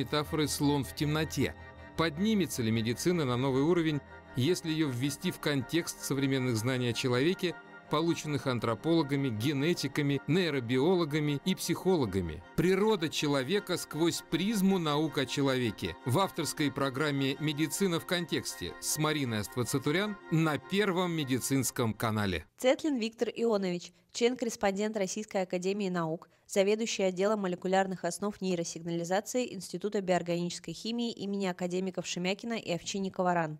Метафоры «слон в темноте». Поднимется ли медицина на новый уровень, если ее ввести в контекст современных знаний о человеке – полученных антропологами, генетиками, нейробиологами и психологами. Природа человека сквозь призму наук о человеке в авторской программе «Медицина в контексте» с Мариной Аствацатурян на Первом медицинском канале. Цетлин Виктор Ионович, член-корреспондент Российской академии наук, заведующий отделом молекулярных основ нейросигнализации Института биорганической химии имени академиков Шемякина и Овчинникова-Ран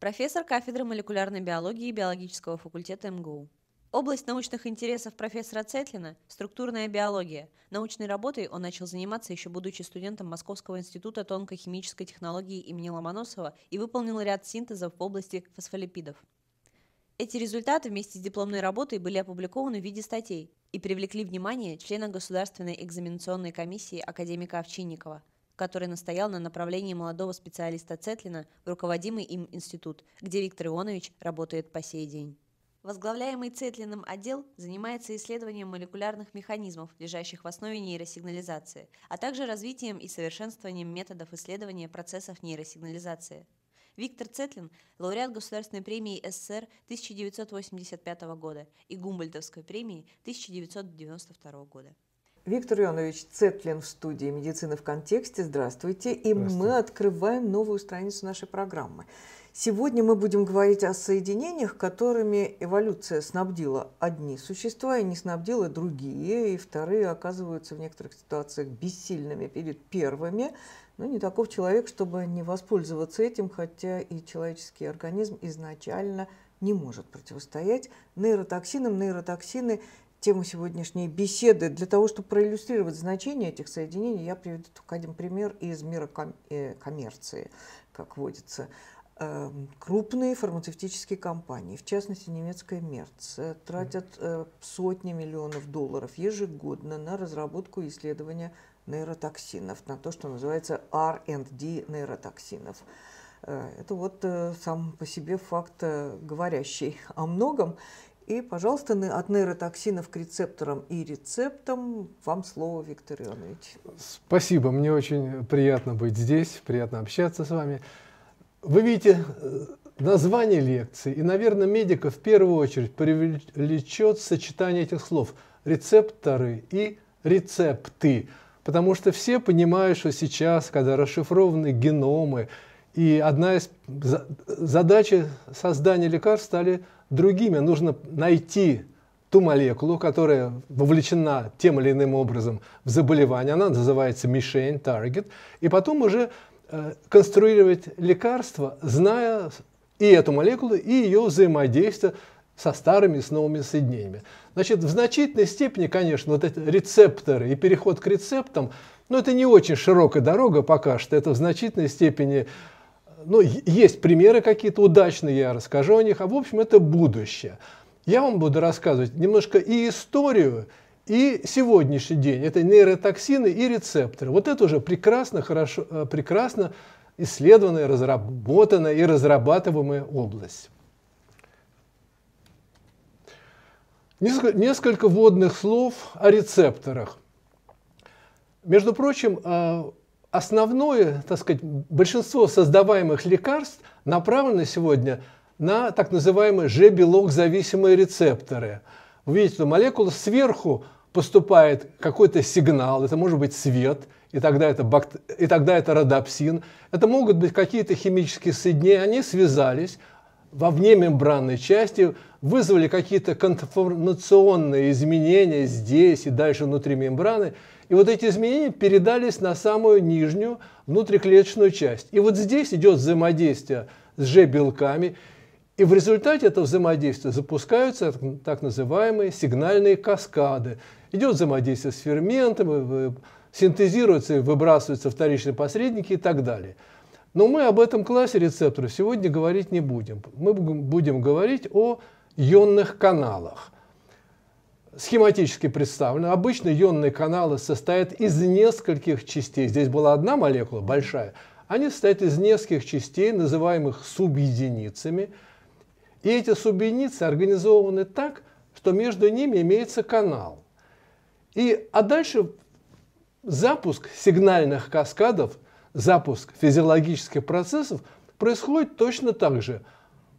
профессор кафедры молекулярной биологии биологического факультета МГУ. Область научных интересов профессора Цетлина – структурная биология. Научной работой он начал заниматься еще будучи студентом Московского института тонкой химической технологии имени Ломоносова и выполнил ряд синтезов в области фосфолипидов. Эти результаты вместе с дипломной работой были опубликованы в виде статей и привлекли внимание члена Государственной экзаменационной комиссии академика Овчинникова, который настоял на направлении молодого специалиста Цетлина в руководимый им институт, где Виктор Ионович работает по сей день. Возглавляемый Цетлиным отдел занимается исследованием молекулярных механизмов, лежащих в основе нейросигнализации, а также развитием и совершенствованием методов исследования процессов нейросигнализации. Виктор Цетлин – лауреат Государственной премии СССР 1985 года и Гумбольдовской премии 1992 года. Виктор Ионович Цетлин в студии «Медицина в контексте». Здравствуйте. И Здравствуйте. мы открываем новую страницу нашей программы. Сегодня мы будем говорить о соединениях, которыми эволюция снабдила одни существа и не снабдила другие, и вторые оказываются в некоторых ситуациях бессильными перед первыми. Но не таков человек, чтобы не воспользоваться этим, хотя и человеческий организм изначально не может противостоять нейротоксинам. Нейротоксины – тему сегодняшней беседы. Для того, чтобы проиллюстрировать значение этих соединений, я приведу только один пример из мира ком- э, коммерции, как водится. Эм, крупные фармацевтические компании, в частности немецкая Мерц, э, тратят э, сотни миллионов долларов ежегодно на разработку и исследование нейротоксинов, на то, что называется R&D нейротоксинов. Э, это вот сам по себе факт, говорящий о многом. И, пожалуйста, от нейротоксинов к рецепторам и рецептам вам слово, Виктор Иванович. Спасибо, мне очень приятно быть здесь, приятно общаться с вами. Вы видите э, название лекции, и, наверное, медика в первую очередь привлечет сочетание этих слов «рецепторы» и «рецепты», потому что все понимают, что сейчас, когда расшифрованы геномы, и одна из задач создания лекарств стали другими. Нужно найти ту молекулу, которая вовлечена тем или иным образом в заболевание, она называется мишень, таргет, и потом уже Э, конструировать лекарства, зная и эту молекулу, и ее взаимодействие со старыми и с новыми соединениями. Значит, в значительной степени, конечно, вот эти рецепторы и переход к рецептам, но это не очень широкая дорога пока что, это в значительной степени, ну, есть примеры какие-то удачные, я расскажу о них, а в общем это будущее. Я вам буду рассказывать немножко и историю, и сегодняшний день. Это нейротоксины и рецепторы. Вот это уже прекрасно, хорошо, э, прекрасно исследованная, разработанная и разрабатываемая область. Несколько, вводных слов о рецепторах. Между прочим, э, основное, так сказать, большинство создаваемых лекарств направлено сегодня на так называемые G-белок-зависимые рецепторы – вы видите, что молекула сверху поступает какой-то сигнал, это может быть свет, и тогда это, бакт... и тогда это родопсин, это могут быть какие-то химические соединения, они связались во мембранной части, вызвали какие-то конформационные изменения здесь и дальше внутри мембраны, и вот эти изменения передались на самую нижнюю внутриклеточную часть. И вот здесь идет взаимодействие с G-белками, и в результате этого взаимодействия запускаются так называемые сигнальные каскады. Идет взаимодействие с ферментами, э, синтезируются и выбрасываются вторичные посредники и так далее. Но мы об этом классе рецепторов сегодня говорить не будем. Мы будем говорить о ионных каналах. Схематически представлено. Обычно ионные каналы состоят из нескольких частей. Здесь была одна молекула, большая. Они состоят из нескольких частей, называемых субъединицами – и эти субъединицы организованы так, что между ними имеется канал. И, а дальше запуск сигнальных каскадов, запуск физиологических процессов происходит точно так же.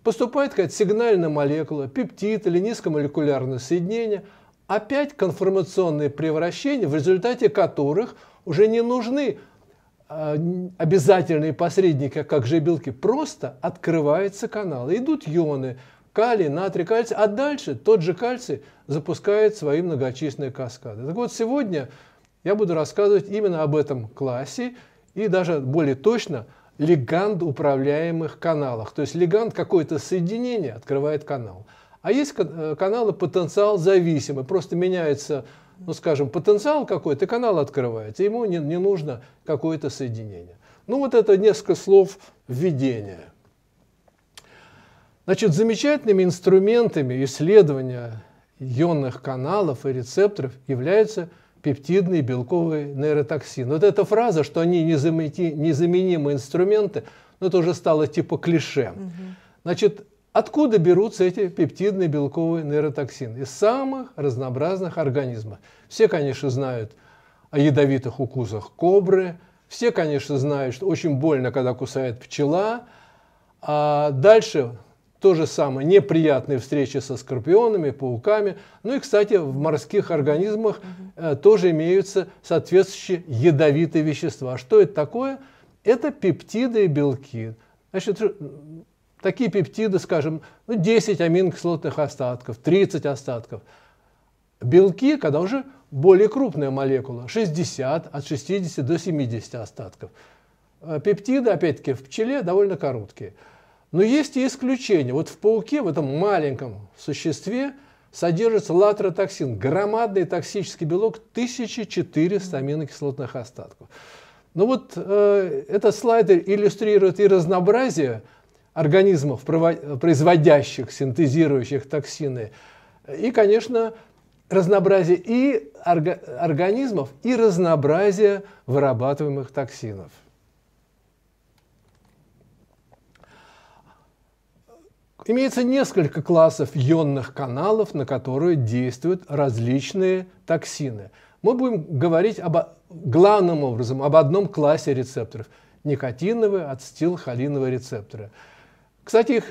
Поступает какая-то сигнальная молекула, пептид или низкомолекулярное соединение, опять конформационные превращения, в результате которых уже не нужны а, обязательные посредники, как же белки, просто открывается канал. Идут ионы, калий, натрий, кальций, а дальше тот же кальций запускает свои многочисленные каскады. Так вот, сегодня я буду рассказывать именно об этом классе и даже более точно леганд управляемых каналах. То есть леганд какое-то соединение открывает канал. А есть э, каналы потенциал зависимый, просто меняется ну, скажем, потенциал какой-то, канал открывается, ему не, не нужно какое-то соединение. Ну, вот это несколько слов введения. Значит, замечательными инструментами исследования ионных каналов и рецепторов являются пептидные белковые нейротоксины. Вот эта фраза, что они незамени, незаменимые инструменты, ну, это уже стало типа клише. Значит, Откуда берутся эти пептидные белковые нейротоксины? Из самых разнообразных организмов. Все, конечно, знают о ядовитых укусах кобры, все, конечно, знают, что очень больно, когда кусает пчела. А дальше то же самое, неприятные встречи со скорпионами, пауками. Ну и, кстати, в морских организмах э, тоже имеются соответствующие ядовитые вещества. Что это такое? Это пептиды и белки. Значит, Такие пептиды, скажем, 10 ну, аминокислотных остатков, 30 остатков. Белки, когда уже более крупная молекула, 60, от 60 до 70 остатков. Э, пептиды, опять-таки, в пчеле довольно короткие. Но есть и исключения. Вот в пауке, в этом маленьком существе, содержится латротоксин, громадный токсический белок, 1400 аминокислотных остатков. Ну вот э, этот слайд иллюстрирует и разнообразие организмов, производящих, синтезирующих токсины, и, конечно, разнообразие и организмов, и разнообразие вырабатываемых токсинов. Имеется несколько классов ионных каналов, на которые действуют различные токсины. Мы будем говорить об, главным образом об одном классе рецепторов – никотиновые ацетилхолиновые рецепторы – кстати,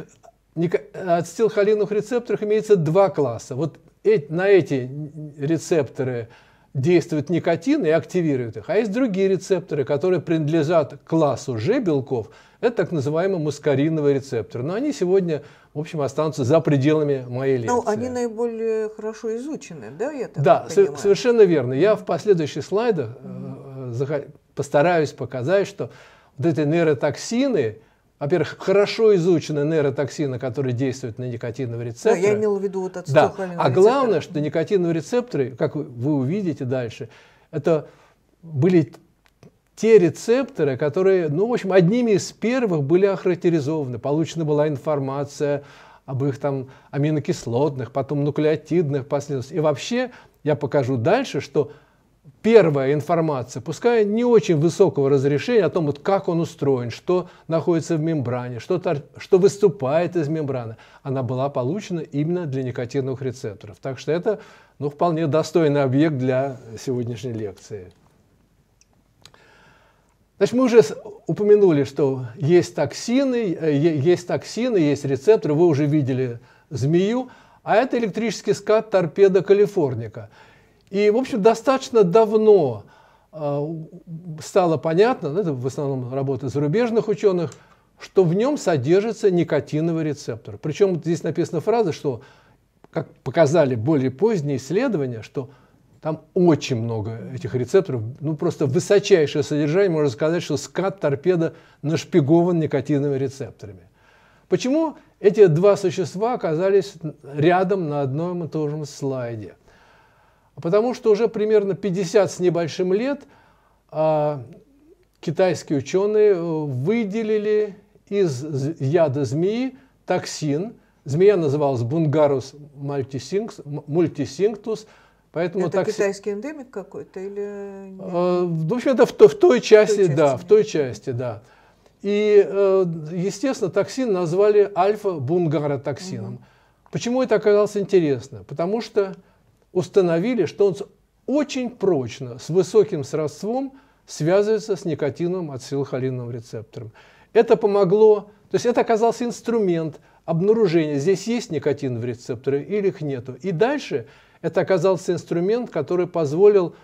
их, ацетилхолиновых рецепторах имеется два класса. Вот э, на эти рецепторы действует никотин и активирует их. А есть другие рецепторы, которые принадлежат классу G белков. Это так называемый мускариновый рецептор. Но они сегодня, в общем, останутся за пределами моей ну, лекции. Но они наиболее хорошо изучены, да? Я так да, понимаю? совершенно верно. Я в последующих слайдах mm -hmm. постараюсь показать, что вот эти нейротоксины – во-первых, хорошо изучены нейротоксины, которые действуют на никотиновые рецепторы. Да, я имел в виду вот от да. А главное, что никотиновые рецепторы, как вы увидите дальше, это были те рецепторы, которые, ну, в общем, одними из первых были охарактеризованы. Получена была информация об их там аминокислотных, потом нуклеотидных последовательностях. И вообще, я покажу дальше, что первая информация, пускай не очень высокого разрешения о том, вот как он устроен, что находится в мембране, что, тор... что выступает из мембраны, она была получена именно для никотиновых рецепторов. Так что это ну, вполне достойный объект для сегодняшней лекции. Значит, мы уже упомянули, что есть токсины, э, есть токсины, есть рецепторы, вы уже видели змею, а это электрический скат торпеда калифорника – и, в общем, достаточно давно а, стало понятно, ну, это в основном работа зарубежных ученых, что в нем содержится никотиновый рецептор. Причем здесь написана фраза, что, как показали более поздние исследования, что там очень много этих рецепторов, ну просто высочайшее содержание, можно сказать, что скат торпеда нашпигован никотиновыми рецепторами. Почему эти два существа оказались рядом на одном и том же слайде? Потому что уже примерно 50 с небольшим лет а, китайские ученые э, выделили из яда змеи токсин. Змея называлась бунгарус мультисинктус. Поэтому это токсин... китайский эндемик какой-то или? А, в общем, это в, в той части, в той части, да, в той части, да. И, э, естественно, токсин назвали альфа-бунгаротоксином. Угу. Почему это оказалось интересно? Потому что установили, что он очень прочно, с высоким сродством связывается с никотином от ацилхолиновым рецептором. Это помогло, то есть это оказался инструмент обнаружения, здесь есть никотин в рецепторе или их нету. И дальше это оказался инструмент, который позволил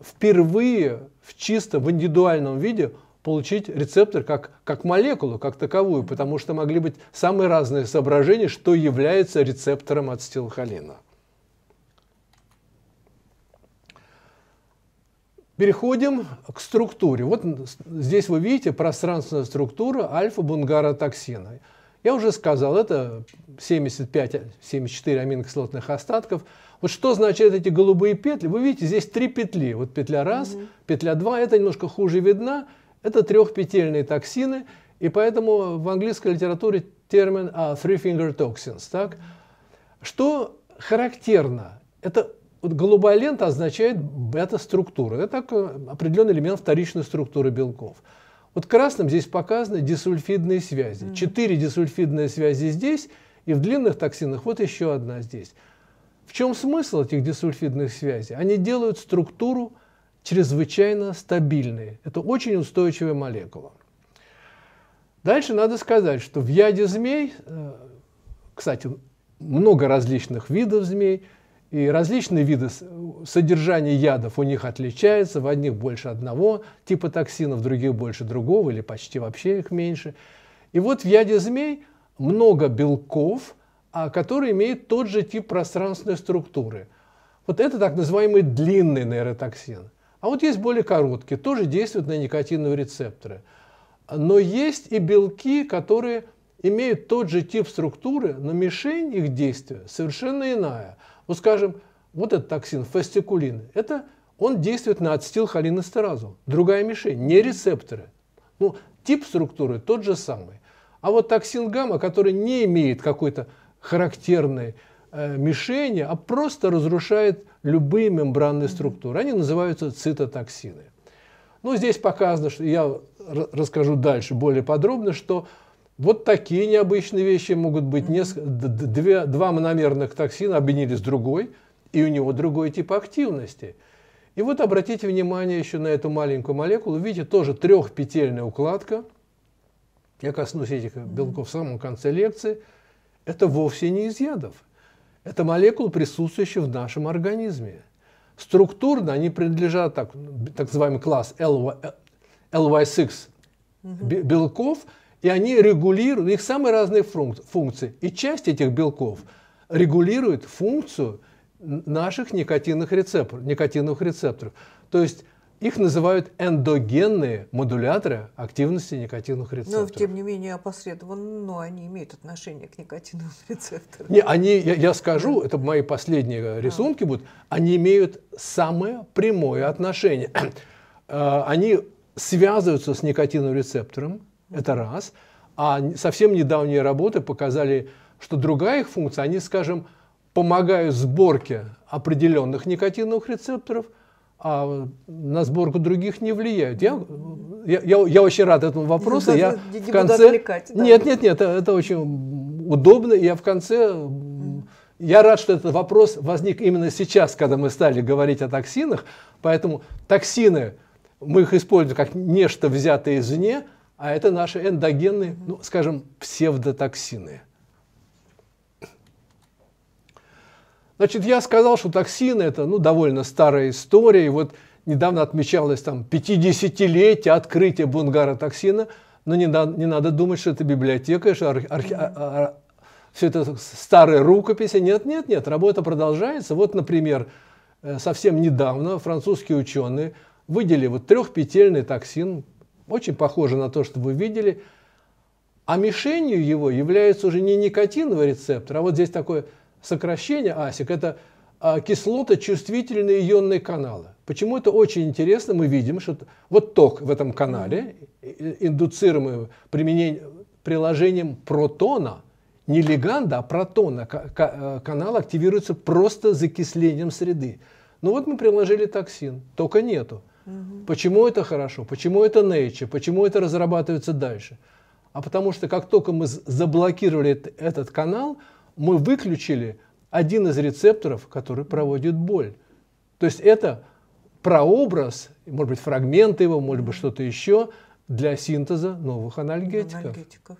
впервые в чисто, в индивидуальном виде получить рецептор как, как молекулу, как таковую, потому что могли быть самые разные соображения, что является рецептором ацетилхолина. Переходим к структуре. Вот здесь вы видите пространственную структуру альфа-бунгаротоксина. Я уже сказал, это 75-74 аминокислотных остатков. Вот что значит эти голубые петли? Вы видите, здесь три петли. Вот петля раз, угу. петля два. Это немножко хуже видно. Это трехпетельные токсины. И поэтому в английской литературе термин а, three-finger toxins. Так? Что характерно? Это вот голубая лента означает бета-структура. Это э, определенный элемент вторичной структуры белков. Вот красным здесь показаны дисульфидные связи. Четыре дисульфидные связи здесь, и в длинных токсинах вот еще одна здесь. В чем смысл этих дисульфидных связей? Они делают структуру чрезвычайно стабильной. Это очень устойчивая молекула. Дальше надо сказать, что в яде змей, э, кстати, много различных видов змей – и различные виды содержания ядов у них отличаются. В одних больше одного типа токсинов, в других больше другого или почти вообще их меньше. И вот в яде змей много белков, а, которые имеют тот же тип пространственной структуры. Вот это так называемый длинный нейротоксин. А вот есть более короткие, тоже действуют на никотиновые рецепторы. Но есть и белки, которые имеют тот же тип структуры, но мишень их действия совершенно иная – вот ну, скажем, вот этот токсин, фастикулин, это он действует на ацетилхолинэстеразу. Другая мишень, не рецепторы. Ну, тип структуры тот же самый. А вот токсин гамма, который не имеет какой-то характерной э, мишени, а просто разрушает любые мембранные структуры. Они называются цитотоксины. Ну, здесь показано, что я расскажу дальше более подробно, что вот такие необычные вещи могут быть. Mm Две, два мономерных токсина объединились с другой, и у него другой тип активности. И вот обратите внимание еще на эту маленькую молекулу. Видите, тоже трехпетельная укладка. Я коснусь этих белков в самом конце лекции. Это вовсе не из ядов. Это молекулы, присутствующие в нашем организме. Структурно они принадлежат так, так называемый класс LY, LY6 mm -hmm. белков – и они регулируют, у них самые разные функции. И часть этих белков регулирует функцию наших никотинных рецепторов. Никотиновых рецепторов. То есть их называют эндогенные модуляторы активности никотиновых рецепторов. Но, тем не менее, опосредованно, но они имеют отношение к никотиновым рецепторам. Не, они, я, я скажу, это мои последние э, рисунки а. будут, они имеют самое прямое отношение. Э, они связываются с никотиновым рецептором, это раз. А совсем недавние работы показали, что другая их функция, они, скажем, помогают сборке определенных никотиновых рецепторов, а на сборку других не влияют. Я, я, я, я очень рад этому вопросу. Я не в конце... отвлекать. Да. Нет, нет, нет, это очень удобно. Я в конце... Я рад, что этот вопрос возник именно сейчас, когда мы стали говорить о токсинах. Поэтому токсины, мы их используем как нечто взятое извне, а это наши эндогенные, ну, скажем, псевдотоксины. Значит, я сказал, что токсины – это ну, довольно старая история. И вот недавно отмечалось там 50-летие открытия токсина но не, на, не надо думать, что это библиотека, что архи, архи, ар, а, а, все это старые рукописи. Нет, нет, нет, работа продолжается. Вот, например, э, совсем недавно французские ученые выделили вот трехпетельный токсин, очень похоже на то, что вы видели. А мишенью его является уже не никотиновый рецептор, а вот здесь такое сокращение АСИК, это а, кислоточувствительные ионные каналы. Почему это очень интересно? Мы видим, что вот ток в этом канале, индуцируемый применением, приложением протона, не леганда, а протона, э, канал активируется просто закислением среды. Ну вот мы приложили токсин, тока нету. Угу. Почему это хорошо? Почему это nature? Почему это разрабатывается дальше? А потому что как только мы заблокировали этот канал, мы выключили один из рецепторов, который проводит боль. То есть это прообраз, может быть, фрагменты его, может быть, что-то еще для синтеза новых анальгетиков. анальгетиков.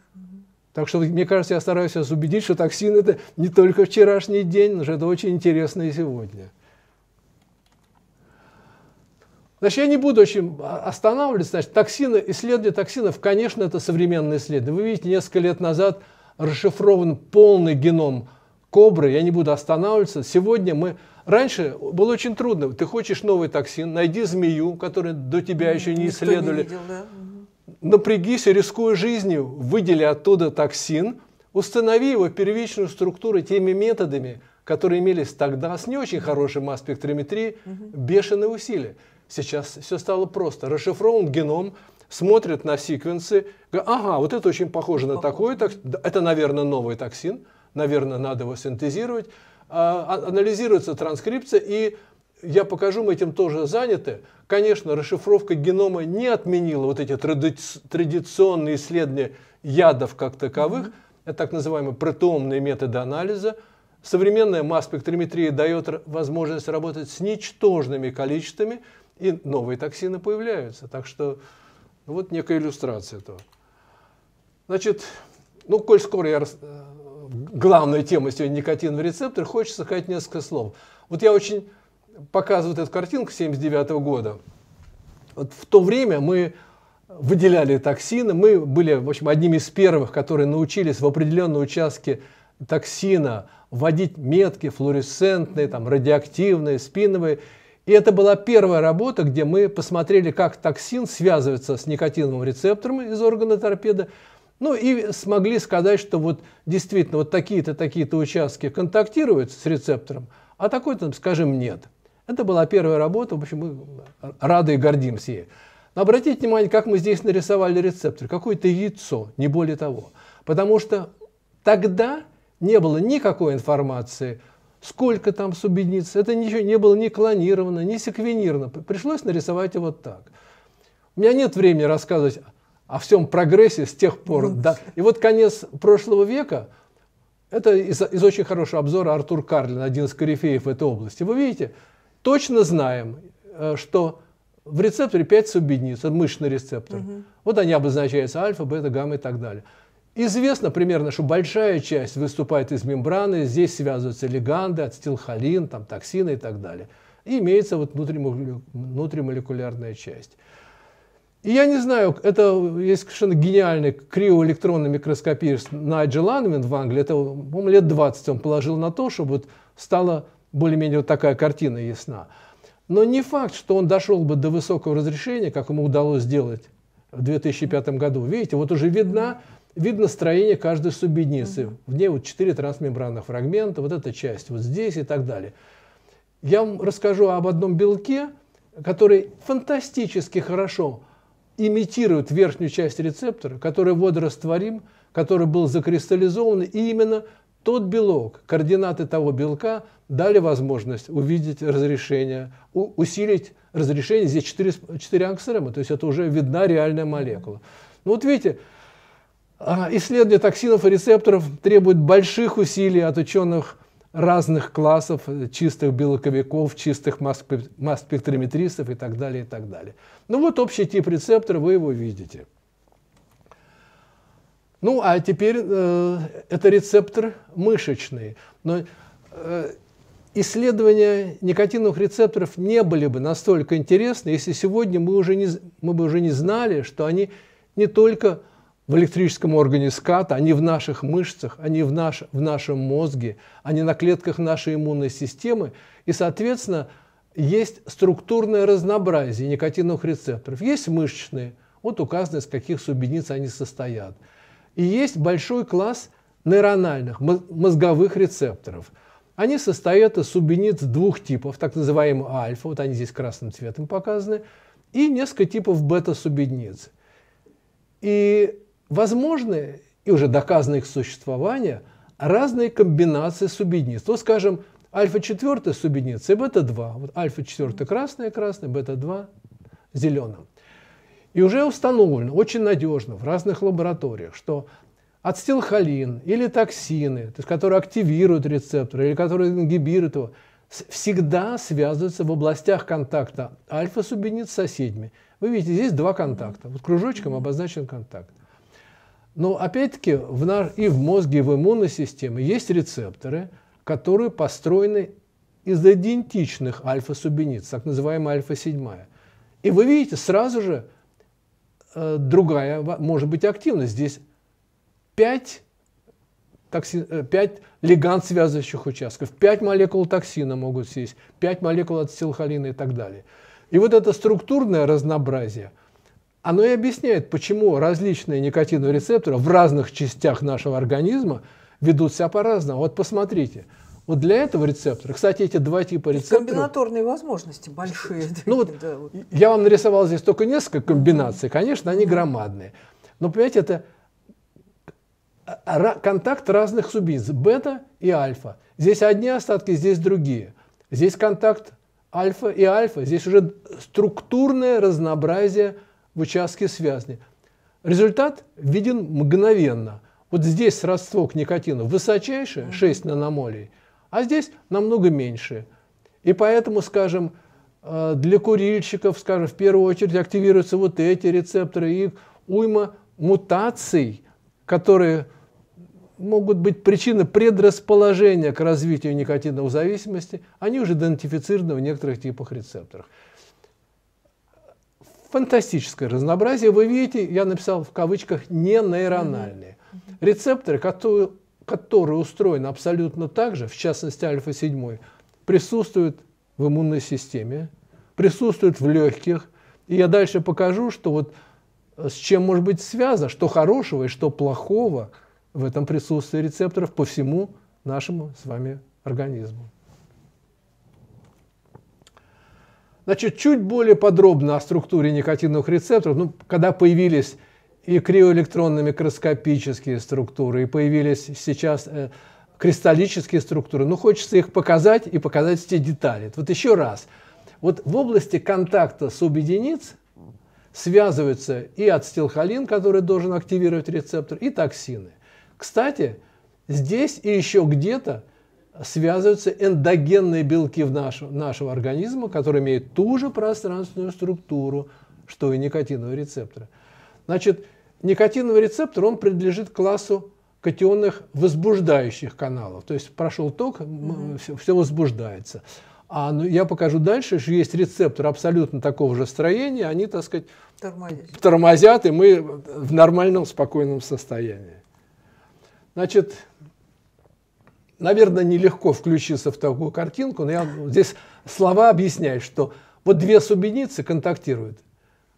Так что, мне кажется, я стараюсь вас убедить, что токсин – это не только вчерашний день, но это очень интересно и сегодня. Значит, я не буду очень а, останавливаться. Значит, токсины, исследование токсинов, конечно, это современные исследования. Вы видите, несколько лет назад расшифрован полный геном кобры. Я не буду останавливаться. Сегодня мы... Раньше было очень трудно. Ты хочешь новый токсин, найди змею, которую до тебя еще не Никто исследовали. Не видел, да? Напрягись, рискуя жизнью, выдели оттуда токсин, установи его первичную структуру теми методами, которые имелись тогда с не очень хорошей масс угу. бешеные усилия. Сейчас все стало просто. Расшифрован геном, смотрят на секвенсы, говорят, ага, вот это очень похоже на такой токсин, это, наверное, новый токсин, наверное, надо его синтезировать. А, а, анализируется транскрипция, и я покажу, мы этим тоже заняты. Конечно, расшифровка генома не отменила вот эти тради традиционные исследования ядов как таковых, mm -hmm. это так называемые протеомные методы анализа, Современная масс-спектрометрия дает возможность работать с ничтожными количествами и новые токсины появляются. Так что ну, вот некая иллюстрация этого. Значит, ну, коль скоро я рас... Э, главная тема сегодня никотин в рецептор, хочется сказать несколько слов. Вот я очень показываю эту картинку 79 года. Вот в то время мы выделяли токсины, мы были, в общем, одними из первых, которые научились в определенном участке токсина вводить метки флуоресцентные, там, радиоактивные, спиновые. И это была первая работа, где мы посмотрели, как токсин связывается с никотиновым рецептором из органа торпеда. Ну и смогли сказать, что вот действительно вот такие-то, такие-то участки контактируют с рецептором, а такой-то, скажем, нет. Это была первая работа, в общем, мы рады и гордимся ей. Но обратите внимание, как мы здесь нарисовали рецептор. Какое-то яйцо, не более того. Потому что тогда не было никакой информации сколько там субедниц. Это ничего не было ни клонировано, ни секвенировано. Пришлось нарисовать вот так. У меня нет времени рассказывать о всем прогрессе с тех пор. Ну, да. И вот конец прошлого века, это из, из очень хорошего обзора Артур Карлин, один из корифеев этой области. Вы видите, точно знаем, э, что в рецепторе 5 субедниц, это мышечный рецептор. Угу. Вот они обозначаются альфа, бета, гамма и так далее. Известно примерно, что большая часть выступает из мембраны, здесь связываются леганды, ацетилхолин, там, токсины и так далее. И имеется вот внутримолекулярная часть. И я не знаю, это есть совершенно гениальный криоэлектронный микроскопист Найджел Анвин в Англии, это, по лет 20 он положил на то, чтобы вот стала более-менее вот такая картина ясна. Но не факт, что он дошел бы до высокого разрешения, как ему удалось сделать в 2005 году. Видите, вот уже видна видно строение каждой субедницы. Mm -hmm. В ней вот четыре трансмембранных фрагмента, вот эта часть вот здесь и так далее. Я вам расскажу об одном белке, который фантастически хорошо имитирует верхнюю часть рецептора, который водорастворим, который был закристаллизован, и именно тот белок, координаты того белка дали возможность увидеть разрешение, усилить разрешение. Здесь 4, 4 ангстрема, то есть это уже видна реальная молекула. Ну вот видите, а, исследование токсинов и рецепторов требует больших усилий от ученых разных классов, чистых белоковиков, чистых масс-спектрометристов и так далее, и так далее. Ну вот общий тип рецептора, вы его видите. Ну а теперь э, это рецептор мышечный. Но э, исследования никотиновых рецепторов не были бы настолько интересны, если сегодня мы, уже не, мы бы уже не знали, что они не только в электрическом органе ската, они а в наших мышцах, они а в, наш, в нашем мозге, они а на клетках нашей иммунной системы. И, соответственно, есть структурное разнообразие никотиновых рецепторов. Есть мышечные, вот указано, из каких субъединиц они состоят. И есть большой класс нейрональных, мозговых рецепторов. Они состоят из субъединиц двух типов, так называемых альфа, вот они здесь красным цветом показаны, и несколько типов бета-субъединиц. И возможны и уже доказано их существование разные комбинации субединиц. То, ну, скажем, альфа-4 субединица и бета-2. Вот альфа-4 красная, красная, бета-2 зеленым. И уже установлено, очень надежно в разных лабораториях, что ацетилхолин или токсины, то есть, которые активируют рецептор или которые ингибируют его, всегда связываются в областях контакта альфа-субединиц с соседями. Вы видите, здесь два контакта. Вот кружочком обозначен контакт. Но опять-таки в наш, и в мозге, и в иммунной системе есть рецепторы, которые построены из идентичных альфа-субениц, так называемая альфа седьмая И вы видите, сразу же э, другая может быть активность. Здесь 5, токсин, 5 э, лиганд связывающих участков, 5 молекул токсина могут сесть, 5 молекул ацетилхолина и так далее. И вот это структурное разнообразие – оно и объясняет, почему различные никотиновые рецепторы в разных частях нашего организма ведут себя по-разному. Вот посмотрите, вот для этого рецептора, кстати, эти два типа рецепторов... Комбинаторные возможности большие. Э, ну вот, я вам нарисовал здесь только несколько комбинаций, конечно, они громадные. Но, понимаете, это контакт разных субъектов, бета и альфа. Здесь одни остатки, здесь другие. Здесь контакт альфа и альфа, здесь уже структурное разнообразие в участке связни. Результат виден мгновенно. Вот здесь родство к никотину высочайшее, 6 наномолей, а здесь намного меньше. И поэтому, скажем, э, для курильщиков, скажем, в первую очередь активируются вот эти рецепторы, и уйма мутаций, которые могут быть причины предрасположения к развитию никотиновой зависимости, они уже идентифицированы в некоторых типах рецепторов фантастическое разнообразие. Вы видите, я написал в кавычках не нейрональные. Рецепторы, которые, которые устроены абсолютно так же, в частности альфа-7, присутствуют в иммунной системе, присутствуют в легких. И я дальше покажу, что вот э, с чем может быть связано, что хорошего и что плохого в этом присутствии рецепторов по всему нашему с вами организму. Значит, чуть более подробно о структуре никотиновых рецепторов, ну, когда появились и криоэлектронные микроскопические структуры, и появились сейчас э, кристаллические структуры, ну, хочется их показать и показать все детали. Вот еще раз, вот в области контакта субъединиц связываются и ацетилхолин, который должен активировать рецептор, и токсины. Кстати, здесь и еще где-то – связываются эндогенные белки в наш, нашего организма, которые имеют ту же пространственную структуру, что и никотиновые рецепторы. Значит, никотиновый рецептор, он принадлежит классу катионных возбуждающих каналов. То есть прошел ток, mm все, все возбуждается. А ну, я покажу дальше, что есть рецепторы абсолютно такого же строения, они, так сказать, тормозят, тормозят и мы в нормальном, спокойном состоянии. Значит, наверное, нелегко включиться в такую картинку, но я здесь слова объясняют, что вот две субедницы контактируют.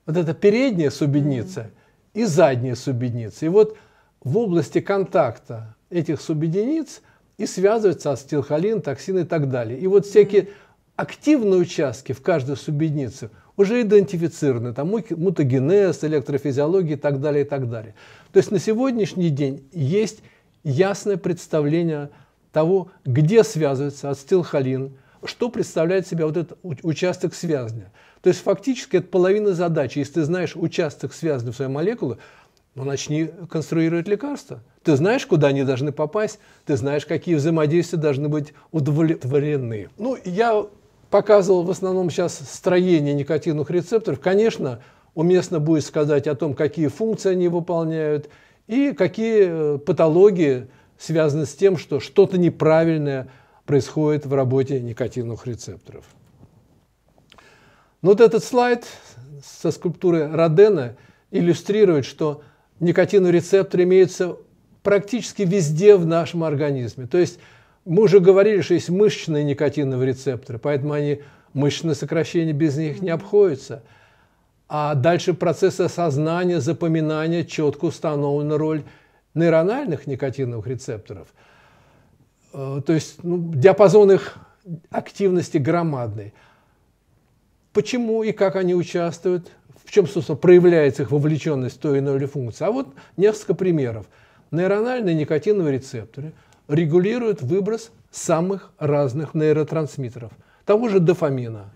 Вот это передняя субедница и задняя субедница. И вот в области контакта этих субединиц и связываются ацетилхолин, токсин и так далее. И вот всякие активные участки в каждой субеднице уже идентифицированы, там мутагенез, электрофизиология и так далее, и так далее. То есть на сегодняшний день есть ясное представление того, где связывается ацетилхолин, что представляет себя вот этот участок связанный. То есть фактически это половина задачи. Если ты знаешь участок связанный в своей молекулы, ну, начни конструировать лекарства. Ты знаешь, куда они должны попасть, ты знаешь, какие взаимодействия должны быть удовлетворены. Ну, я показывал в основном сейчас строение никотиновых рецепторов. Конечно, уместно будет сказать о том, какие функции они выполняют и какие э, патологии связано с тем, что что-то неправильное происходит в работе никотиновых рецепторов. Но вот этот слайд со скульптуры Родена иллюстрирует, что никотиновый рецептор имеется практически везде в нашем организме. То есть мы уже говорили, что есть мышечные никотиновые рецепторы, поэтому они, мышечное сокращение без них не обходится. А дальше процесс осознания, запоминания четко установлена роль нейрональных никотиновых рецепторов, э, то есть ну, диапазон их активности громадный. Почему и как они участвуют, в чем, собственно, проявляется их вовлеченность в той или иной функции. А вот несколько примеров. Нейрональные никотиновые рецепторы регулируют выброс самых разных нейротрансмиттеров, того же дофамина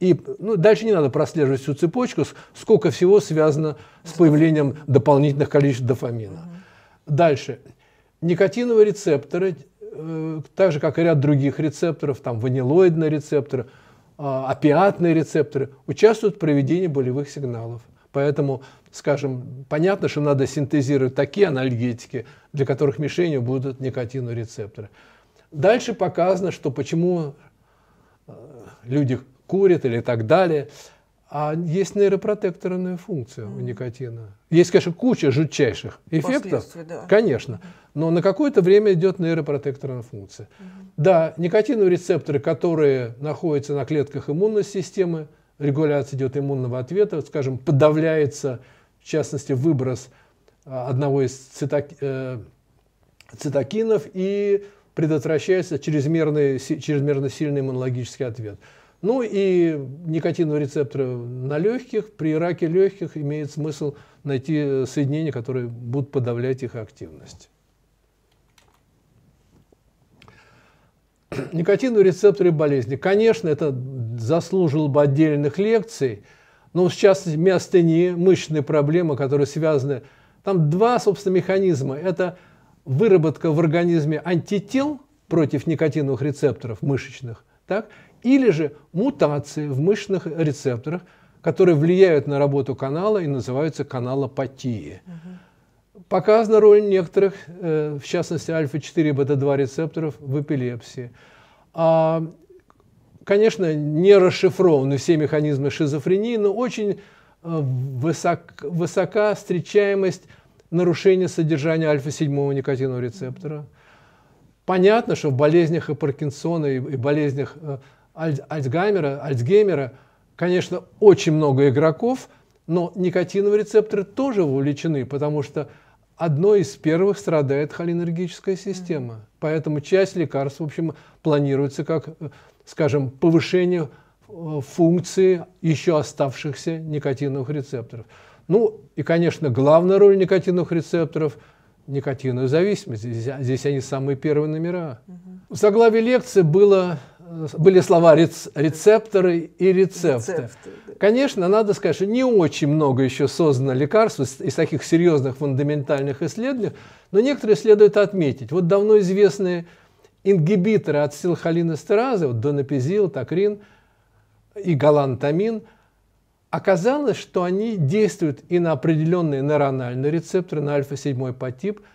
и ну, дальше не надо прослеживать всю цепочку, сколько всего связано с появлением дополнительных количеств дофамина. Дальше. Никотиновые рецепторы, э, так же как и ряд других рецепторов, там ванилоидные рецепторы, э, опиатные рецепторы, участвуют в проведении болевых сигналов. Поэтому, скажем, понятно, что надо синтезировать такие анальгетики, для которых мишенью будут никотиновые рецепторы. Дальше показано, что почему э, люди курит или так далее. А есть нейропротекторная функция mm. у никотина. Есть, конечно, куча жутчайших эффектов, да. конечно, но на какое-то время идет нейропротекторная функция. Mm. Да, никотиновые рецепторы, которые находятся на клетках иммунной системы, регуляция идет иммунного ответа, скажем, подавляется, в частности, выброс а, одного из цитоки, э, цитокинов и предотвращается чрезмерный, чрезмерно сильный иммунологический ответ. Ну и никотиновые рецепторы на легких. При раке легких имеет смысл найти э, соединения, которые будут подавлять их активность. Никотиновые рецепторы болезни. Конечно, это заслужило бы отдельных лекций, но сейчас миостения, мышечные проблемы, которые связаны... Там два, собственно, механизма. Это выработка в организме антител против никотиновых рецепторов мышечных, так, или же мутации в мышечных рецепторах, которые влияют на работу канала и называются каналопатии. Угу. Показана роль некоторых, э, в частности альфа-4 и бета-2 рецепторов в эпилепсии. А, конечно, не расшифрованы все механизмы шизофрении, но очень э, высок, высока встречаемость нарушения содержания альфа-7 никотинового рецептора. Понятно, что в болезнях и Паркинсона, и, и болезнях э, Аль- Альцгеймера, Альцгеймера, конечно, очень много игроков, но никотиновые рецепторы тоже вовлечены, потому что одной из первых страдает холинергическая система. Поэтому часть лекарств, в общем, планируется как, э, скажем, повышение э, функции еще оставшихся никотиновых рецепторов. Ну и, конечно, главная роль никотиновых рецепторов – никотиновая зависимость. Здесь, а, здесь они самые первые номера. Угу. В заглаве лекции было Э, были слова рецепторы и рецепты. рецепты да. Конечно, надо сказать, что не очень много еще создано лекарств из таких серьезных фундаментальных исследований, но некоторые следует отметить. Вот давно известные ингибиторы от ацетилхолинестеразы, вот донапизил, токрин и галантамин, оказалось, что они действуют и на определенные нейрональные рецепторы, на альфа-7 подтип –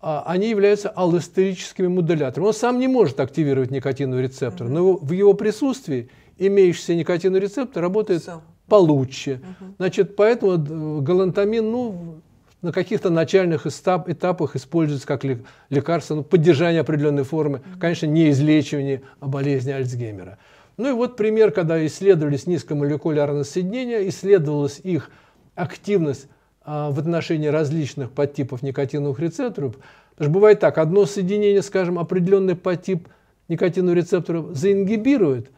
а, они являются аллостерическими модуляторами. Он сам не может активировать никотиновый рецептор, но в его присутствии имеющийся никотиновый рецептор работает Все. получше. Значит, поэтому э, галантамин, ну, на каких-то начальных этапах используется как лекарство, ну, поддержание определенной формы, конечно, не излечивание а болезни Альцгеймера. Ну и вот пример, когда исследовались низкомолекулярные соединения, исследовалась их активность а, в отношении различных подтипов никотиновых рецепторов. Потому что бывает так, одно соединение, скажем, определенный подтип никотиновых рецепторов заингибирует,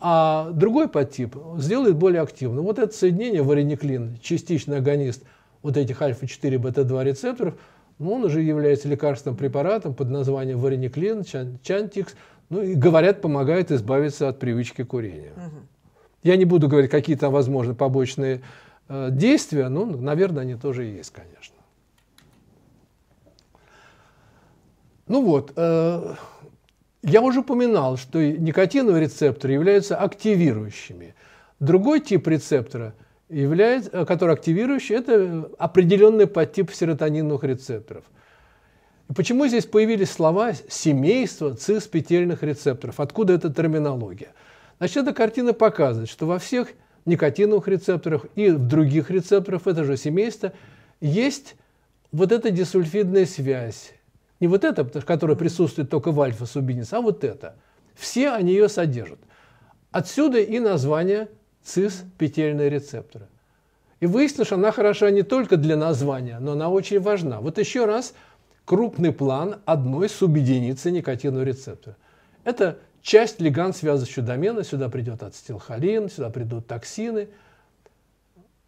а другой подтип сделает более активным. Вот это соединение варениклин, частичный агонист вот этих альфа-4 бета-2 рецепторов, ну, он уже является лекарственным препаратом под названием варениклин, чан, чантикс, ну и, говорят, помогает избавиться от привычки курения. Угу. Я не буду говорить, какие там возможны побочные Э, действия, ну, наверное, они тоже есть, конечно. Ну вот, э, я уже упоминал, что никотиновые рецепторы являются активирующими. Другой тип рецептора, является, э, который активирующий, это определенный подтип серотониновых рецепторов. почему здесь появились слова «семейство циспетельных рецепторов»? Откуда эта терминология? Значит, эта картина показывает, что во всех никотиновых рецепторах и в других рецепторах этого же семейства есть вот эта дисульфидная связь. Не вот эта, которая присутствует только в альфа-субинице, а вот эта. Все они ее содержат. Отсюда и название цис-петельные рецепторы. И выяснилось, что она хороша не только для названия, но она очень важна. Вот еще раз крупный план одной субъединицы никотинового рецептора. Это часть лиган связывающего домена, сюда придет ацетилхолин, сюда придут токсины.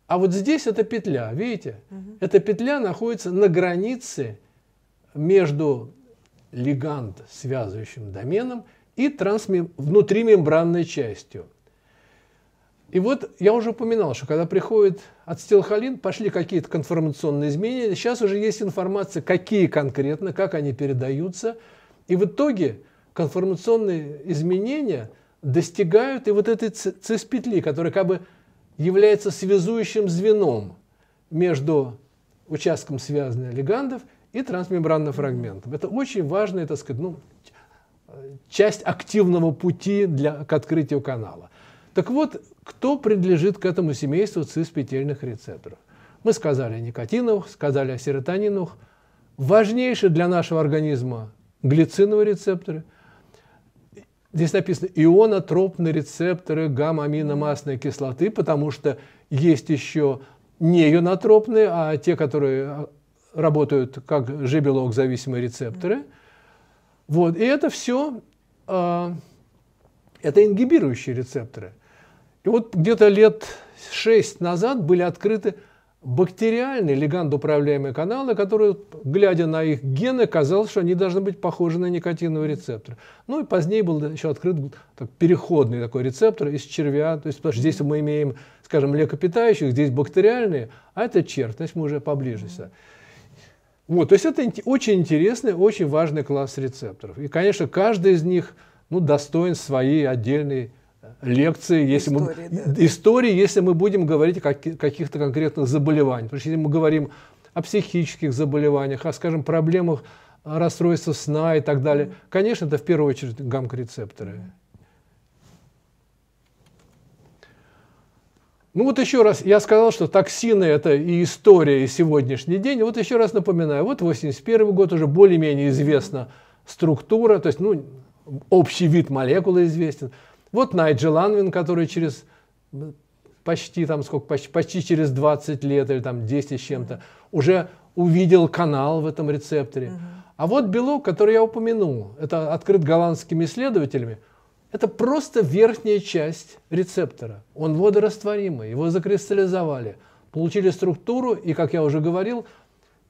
А вот здесь эта петля, видите? Угу. Эта петля находится на границе между лиганд связывающим доменом и трансмем... внутримембранной частью. И вот я уже упоминал, что когда приходит ацетилхолин, пошли какие-то конформационные изменения. Сейчас уже есть информация, какие конкретно, как они передаются. И в итоге конформационные изменения достигают и вот этой цис-петли, которая как бы является связующим звеном между участком связанных легандов и трансмембранным фрагментом. Это очень важная, так сказать, ну, часть активного пути для, к открытию канала. Так вот, кто принадлежит к этому семейству цис рецепторов? Мы сказали о никотиновых, сказали о серотониновых. Важнейшие для нашего организма глициновые рецепторы – Здесь написано ионотропные рецепторы гамма-аминомасляной кислоты, потому что есть еще не ионотропные, а те, которые э, работают как g зависимые рецепторы. Вот. И это все э, а, это ингибирующие рецепторы. И вот где-то лет шесть назад были открыты бактериальные легандоуправляемые каналы, которые, глядя на их гены, казалось, что они должны быть похожи на никотиновые рецепторы. Ну и позднее был еще открыт так, переходный такой рецептор из червя. То есть, потому что здесь мы имеем, скажем, млекопитающих, здесь бактериальные, а это червь, есть мы уже поближе. Mm Вот, то есть это очень интересный, очень важный класс рецепторов. И, конечно, каждый из них ну, достоин своей отдельной лекции, если истории, мы, да. истории, если мы будем говорить о каких-то конкретных заболеваниях. Потому что если мы говорим о психических заболеваниях, о, скажем, проблемах расстройства сна и так далее, mm конечно, это в первую очередь гамкорецепторы. mm Ну вот еще раз, я сказал, что токсины – это и история, и сегодняшний день. Вот еще раз напоминаю, вот 81 год уже более-менее известна структура, то есть ну, общий вид молекулы известен. Вот Найджел Анвин, который через почти там сколько, почти, почти через 20 лет или там 10 с чем-то, уже увидел канал в этом рецепторе. Mm -hmm. А вот белок, который я упомянул, это открыт голландскими исследователями, это просто верхняя часть рецептора. Он водорастворимый, его закристаллизовали, получили структуру, и, как я уже говорил,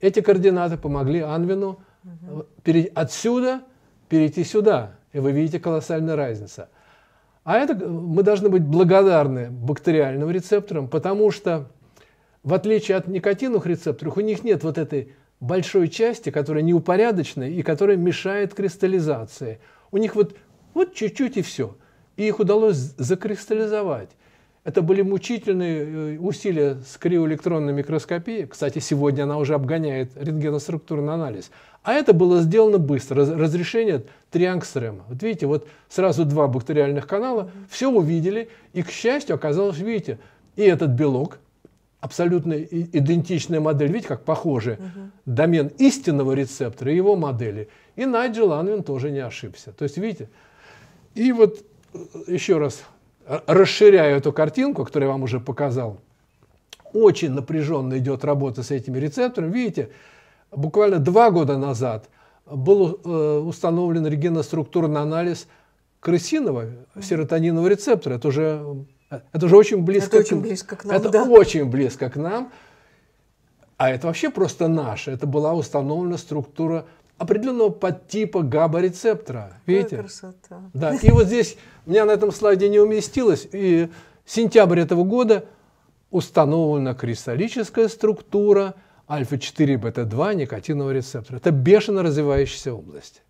эти координаты помогли Анвину угу. пере, отсюда перейти сюда. И вы видите колоссальную разницу. А это э, мы должны быть благодарны бактериальным рецепторам, потому что в отличие от никотиновых рецепторов, у них нет вот этой большой части, которая неупорядочная и которая мешает кристаллизации. У них вот вот чуть-чуть и все. И их удалось закристаллизовать. Это были мучительные э, усилия с криоэлектронной микроскопией. Кстати, сегодня она уже обгоняет рентгеноструктурный анализ. А это было сделано быстро. Разрешение 3 Вот видите, вот сразу два бактериальных канала. Все увидели. И, к счастью, оказалось, видите, и этот белок, абсолютно идентичная модель, видите, как похожи, угу. домен истинного рецептора и его модели. И Найджел Анвин тоже не ошибся. То есть, видите, и вот э, еще раз расширяю эту картинку, которую я вам уже показал, очень напряженно идет работа с этими рецепторами. Видите, буквально два года назад был э, установлен регеноструктурный анализ крысиного серотонинового рецептора. Это уже, э, это уже очень близко, это к, очень близко к нам. Это да. очень близко к нам. А это вообще просто наше. Это была установлена структура определенного подтипа габорецептора. Видите? Ой, красота. Да. И вот здесь у меня на этом слайде не уместилось. И сентябрь этого года установлена кристаллическая структура альфа-4 бета-2 никотинового рецептора. Это бешено развивающаяся область.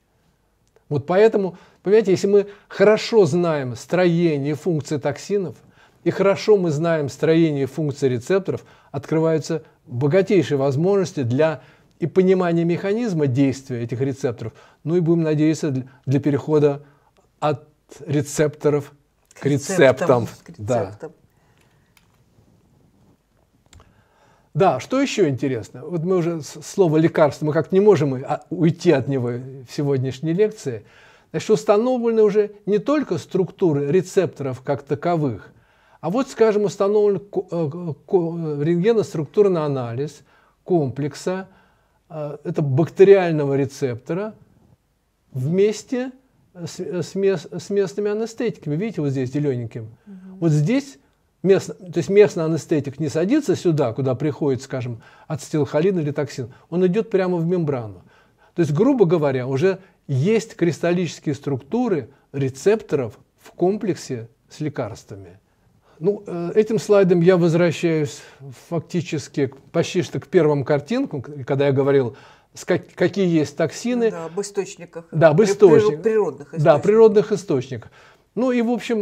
Вот поэтому, понимаете, если мы хорошо знаем строение и функции токсинов, и хорошо мы знаем строение и функции рецепторов, открываются богатейшие возможности для и понимание механизма действия этих рецепторов, ну и будем надеяться для, перехода от рецепторов к, к рецептам. К рецептам. Да. Да, что еще интересно? Вот мы уже слово лекарство, мы как-то не можем э, а, уйти от него в сегодняшней лекции. Значит, установлены уже не только структуры рецепторов как таковых, а вот, скажем, установлен э, э, рентгеноструктурный анализ комплекса а, это бактериального рецептора вместе с, с, мест, с местными анестетиками. Видите, вот здесь зелененьким. Угу. Вот здесь мест, то есть местный анестетик не садится сюда, куда приходит, скажем, ацетилхолин или токсин. Он идет прямо в мембрану. То есть, грубо говоря, уже есть кристаллические структуры рецепторов в комплексе с лекарствами. Ну, э, этим слайдом я возвращаюсь фактически почти что к первым картинкам, когда я говорил, какие есть токсины. Да, об источниках. Да, об источниках. Природных источниках. Да, природных источниках. Ну и, в общем,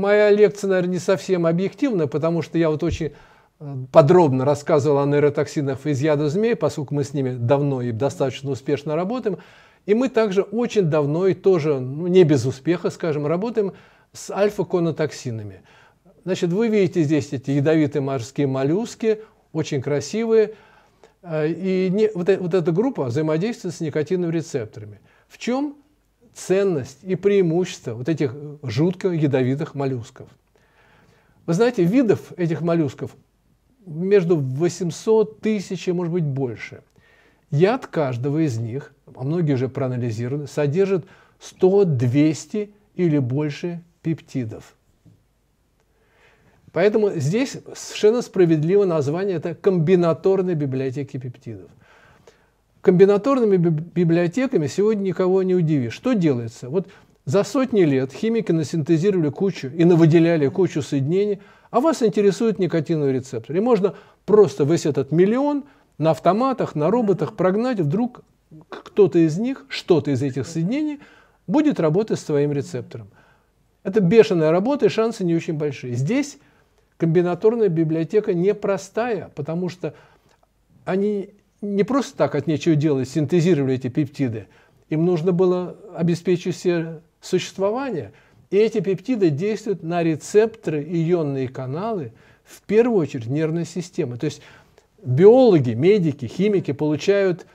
моя лекция, наверное, не совсем объективна, потому что я вот очень э, подробно рассказывал о нейротоксинах из яда змей, поскольку мы с ними давно и достаточно успешно работаем. И мы также очень давно и тоже, ну, не без успеха, скажем, работаем с альфа-конотоксинами. Значит, вы видите здесь эти ядовитые морские моллюски, очень красивые. Э, и не, вот, э, вот эта группа взаимодействует с никотиновыми рецепторами. В чем ценность и преимущество вот этих жутко ядовитых моллюсков? Вы знаете, видов этих моллюсков между 800 тысяч может быть, больше. Яд каждого из них, а многие уже проанализированы, содержит 100, 200 или больше пептидов. Поэтому здесь совершенно справедливо название это комбинаторной библиотеки пептидов. Комбинаторными библиотеками сегодня никого не удивишь. Что делается? Вот за сотни лет химики насинтезировали кучу и навыделяли кучу соединений, а вас интересует никотиновый рецептор. И можно просто весь этот миллион на автоматах, на роботах прогнать, вдруг кто-то из них, что-то из этих соединений будет работать с твоим рецептором. Это бешеная работа и шансы не очень большие. Здесь комбинаторная библиотека непростая, потому что они не просто так от нечего делать синтезировали эти пептиды, им нужно было обеспечить себе существование. И эти пептиды действуют на рецепторы, ионные каналы, в первую очередь нервной системы. То есть биологи, медики, химики получают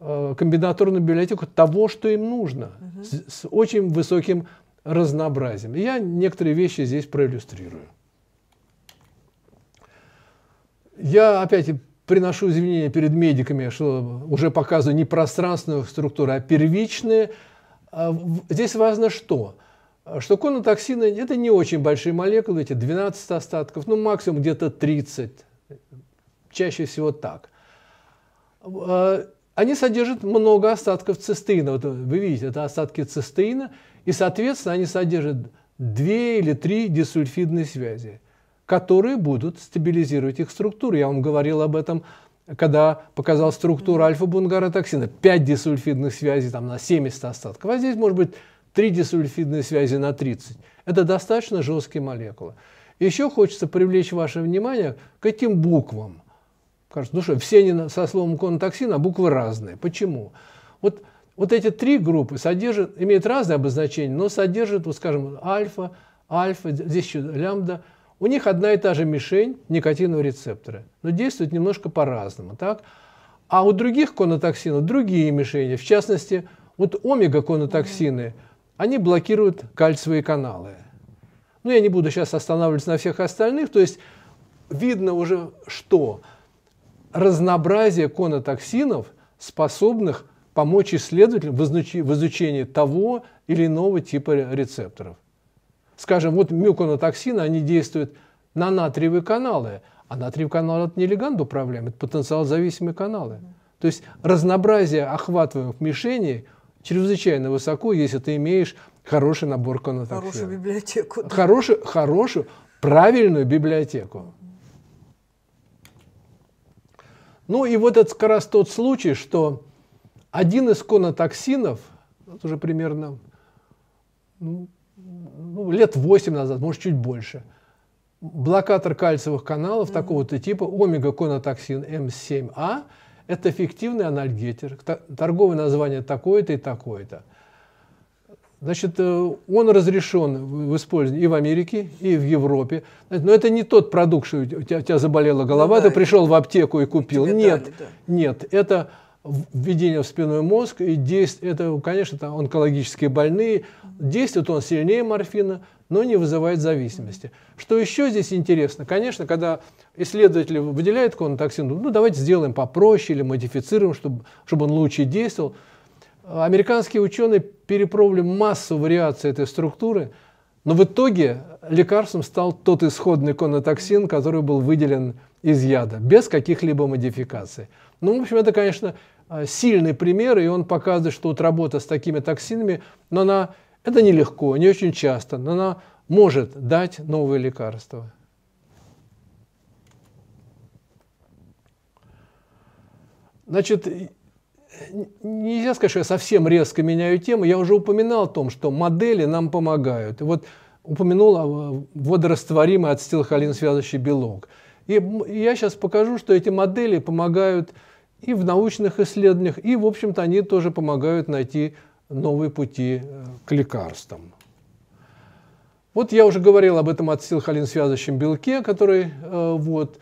э, комбинаторную библиотеку того, что им нужно, угу. с, с очень высоким разнообразием. И я некоторые вещи здесь проиллюстрирую. Я опять приношу извинения перед медиками, что уже показываю не пространственную структуру, а первичные. А здесь важно что? Что конотоксины – это не очень большие молекулы, эти 12 остатков, ну максимум где-то 30, чаще всего так. А, они содержат много остатков цистеина. Вот вы видите, это остатки цистеина, и, соответственно, они содержат две или три дисульфидные связи – которые будут стабилизировать их структуру. Я вам говорил об этом когда показал структуру альфа-бунгаротоксина, 5 дисульфидных связей там, на 70 остатков, а здесь может быть 3 дисульфидные связи на 30. Это достаточно жесткие молекулы. Еще хочется привлечь ваше внимание к этим буквам. Кажется, ну что, все они со словом конотоксин, а буквы разные. Почему? Вот, вот эти три группы содержат, имеют разные обозначения, но содержат, вот скажем, альфа, альфа, здесь еще лямбда – у них одна и та же мишень никотиновые рецепторы, но действуют немножко по-разному. Так? А у других конотоксинов другие мишени. В частности, вот омега-конотоксины, они блокируют кальциевые каналы. Ну, я не буду сейчас останавливаться на всех остальных. То есть видно уже, что разнообразие конотоксинов, способных помочь исследователям в изучении того или иного типа рецепторов. Скажем, вот мюконотоксины, они действуют на натриевые каналы, а натриевые каналы – это не леганд управляем, это потенциал зависимые каналы. То есть разнообразие охватываемых мишеней чрезвычайно высоко, если ты имеешь хороший набор конотоксинов. Хорошую библиотеку. Да. Хорошую, хорошую, правильную библиотеку. Ну и вот это как раз тот случай, что один из конотоксинов, вот уже примерно ну, ну, лет 8 назад, может, чуть больше. Блокатор кальциевых каналов mm-hmm. такого-то типа, омега-конотоксин М7А, это эффективный анальгетер, торговое название такое-то и такое-то. Значит, э, он разрешен в использовании и в Америке, и в Европе. Но это не тот продукт, что у тебя, у тебя заболела голова, ну, да, ты пришел в аптеку и купил. Нет, дали, да. нет, это введение в спинной мозг, и действ... это, конечно, это онкологические больные, действует он сильнее морфина, но не вызывает зависимости. Что еще здесь интересно? Конечно, когда исследователи выделяют конотоксин, ну давайте сделаем попроще или модифицируем, чтобы, чтобы он лучше действовал. Американские ученые перепробовали массу вариаций этой структуры, но в итоге лекарством стал тот исходный конотоксин, который был выделен из яда, без каких-либо модификаций. Ну, в общем, это, конечно, Э, сильный пример, и он показывает, что вот работа с такими токсинами, но она, это нелегко, не очень часто, но она может дать новые лекарства. Значит, нельзя сказать, что я совсем резко меняю тему. Я уже упоминал о том, что модели нам помогают. Вот упомянул водорастворимый ацетилхолин связывающий белок. И я сейчас покажу, что эти модели помогают и в научных исследованиях, и, в общем-то, они тоже помогают найти новые пути э, к лекарствам. Вот я уже говорил об этом связывающем белке, который э, вот.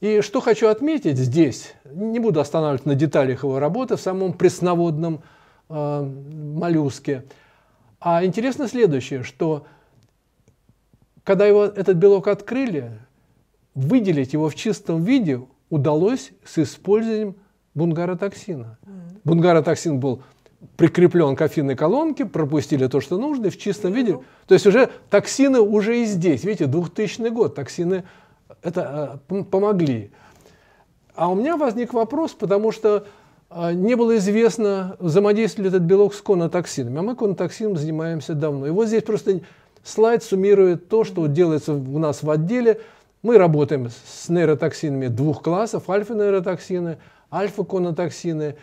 И что хочу отметить здесь, не буду останавливаться на деталях его работы в самом пресноводном э, моллюске, а интересно следующее, что когда его, этот белок открыли, выделить его в чистом виде удалось с использованием бунгаротоксина. Mm-hmm. Бунгаротоксин был прикреплен к афинной колонке, пропустили то, что нужно, и в чистом виде. Ну. То есть уже токсины уже и здесь. Видите, 2000 год, токсины это э, помогли. А у меня возник вопрос, потому что э, не было известно, взаимодействует ли этот белок с конотоксинами. А мы конотоксином занимаемся давно. И вот здесь просто слайд суммирует то, что делается у нас в отделе. Мы работаем с нейротоксинами двух классов, альфа-нейротоксины – альфа-конотоксины.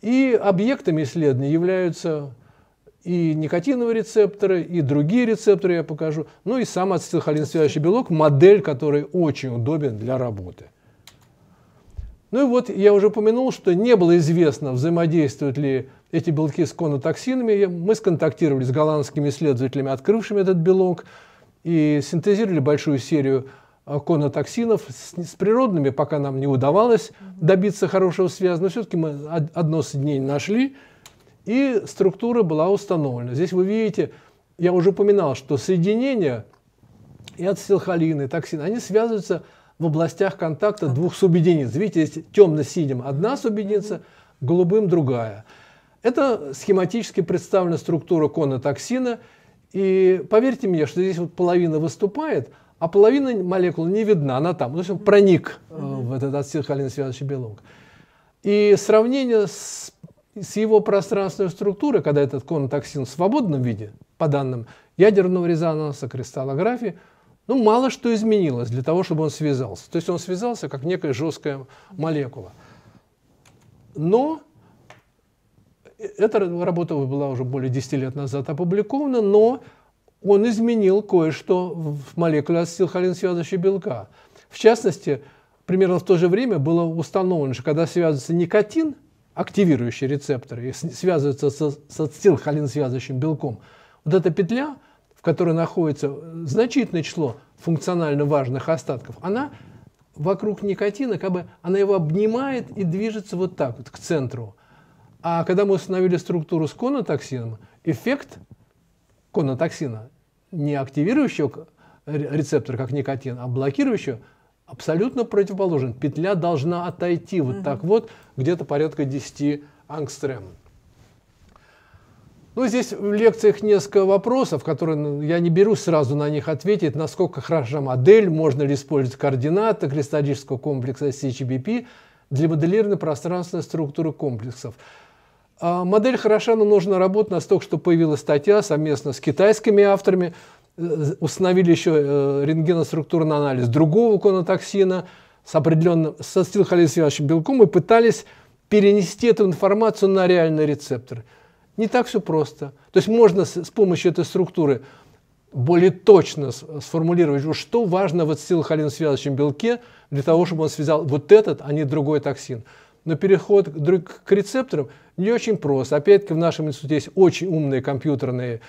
И объектами исследования являются и никотиновые рецепторы, и другие рецепторы я покажу, ну и сам ацетилхолин связующий белок, модель, который очень удобен для работы. Ну и вот я уже упомянул, что не было известно, взаимодействуют ли эти белки с конотоксинами. Мы сконтактировали с голландскими исследователями, открывшими этот белок, и синтезировали большую серию конотоксинов. С, природными пока нам не удавалось добиться хорошего связа, но все-таки мы одно соединение нашли, и структура была установлена. Здесь вы видите, я уже упоминал, что соединения и ацетилхолин, и токсин, они связываются в областях контакта двух субъединиц. Видите, здесь темно-синим одна субъединица, голубым другая. Это схематически представлена структура конотоксина. И поверьте мне, что здесь вот половина выступает – а половина молекул не видна, она там, В общем, проник э, в этот ацетилхолиносвязывающий белок. И сравнение с, с его пространственной структурой, когда этот конотоксин в свободном виде, по данным ядерного резонанса, кристаллографии, ну, мало что изменилось для того, чтобы он связался. То есть он связался как некая жесткая молекула. Но э, эта работа была уже более 10 лет назад опубликована, но он изменил кое-что в молекуле ацетилхолин связывающего белка. В частности, примерно в то же время было установлено, что когда связывается никотин, активирующий рецепторы, и связывается со с ацетилхолин связывающим белком, вот эта петля, в которой находится значительное число функционально важных остатков, она вокруг никотина, как бы она его обнимает и движется вот так вот к центру. А когда мы установили структуру с конотоксином, эффект конотоксина, не активирующего рецептор, как никотин, а блокирующего, абсолютно противоположен. Петля должна отойти вот угу. так вот, где-то порядка 10 ангстрем. Ну, здесь в лекциях несколько вопросов, которые ну, я не беру сразу на них ответить, насколько хороша модель, можно ли использовать координаты кристаллического комплекса CHBP для моделирования пространственной структуры комплексов. А, модель хороша, но нужно работать настолько, что появилась статья совместно с китайскими авторами, э, установили еще э, рентгеноструктурный анализ другого конотоксина с определенным, со стилхолесвящим белком и пытались перенести эту информацию на реальный рецептор. Не так все просто. То есть можно с, с помощью этой структуры более точно сформулировать, что важно в ацетилхолинсвязочном белке для того, чтобы он связал вот этот, а не другой токсин но переход к, к рецепторам не очень прост. Опять-таки в нашем институте есть очень умные компьютерные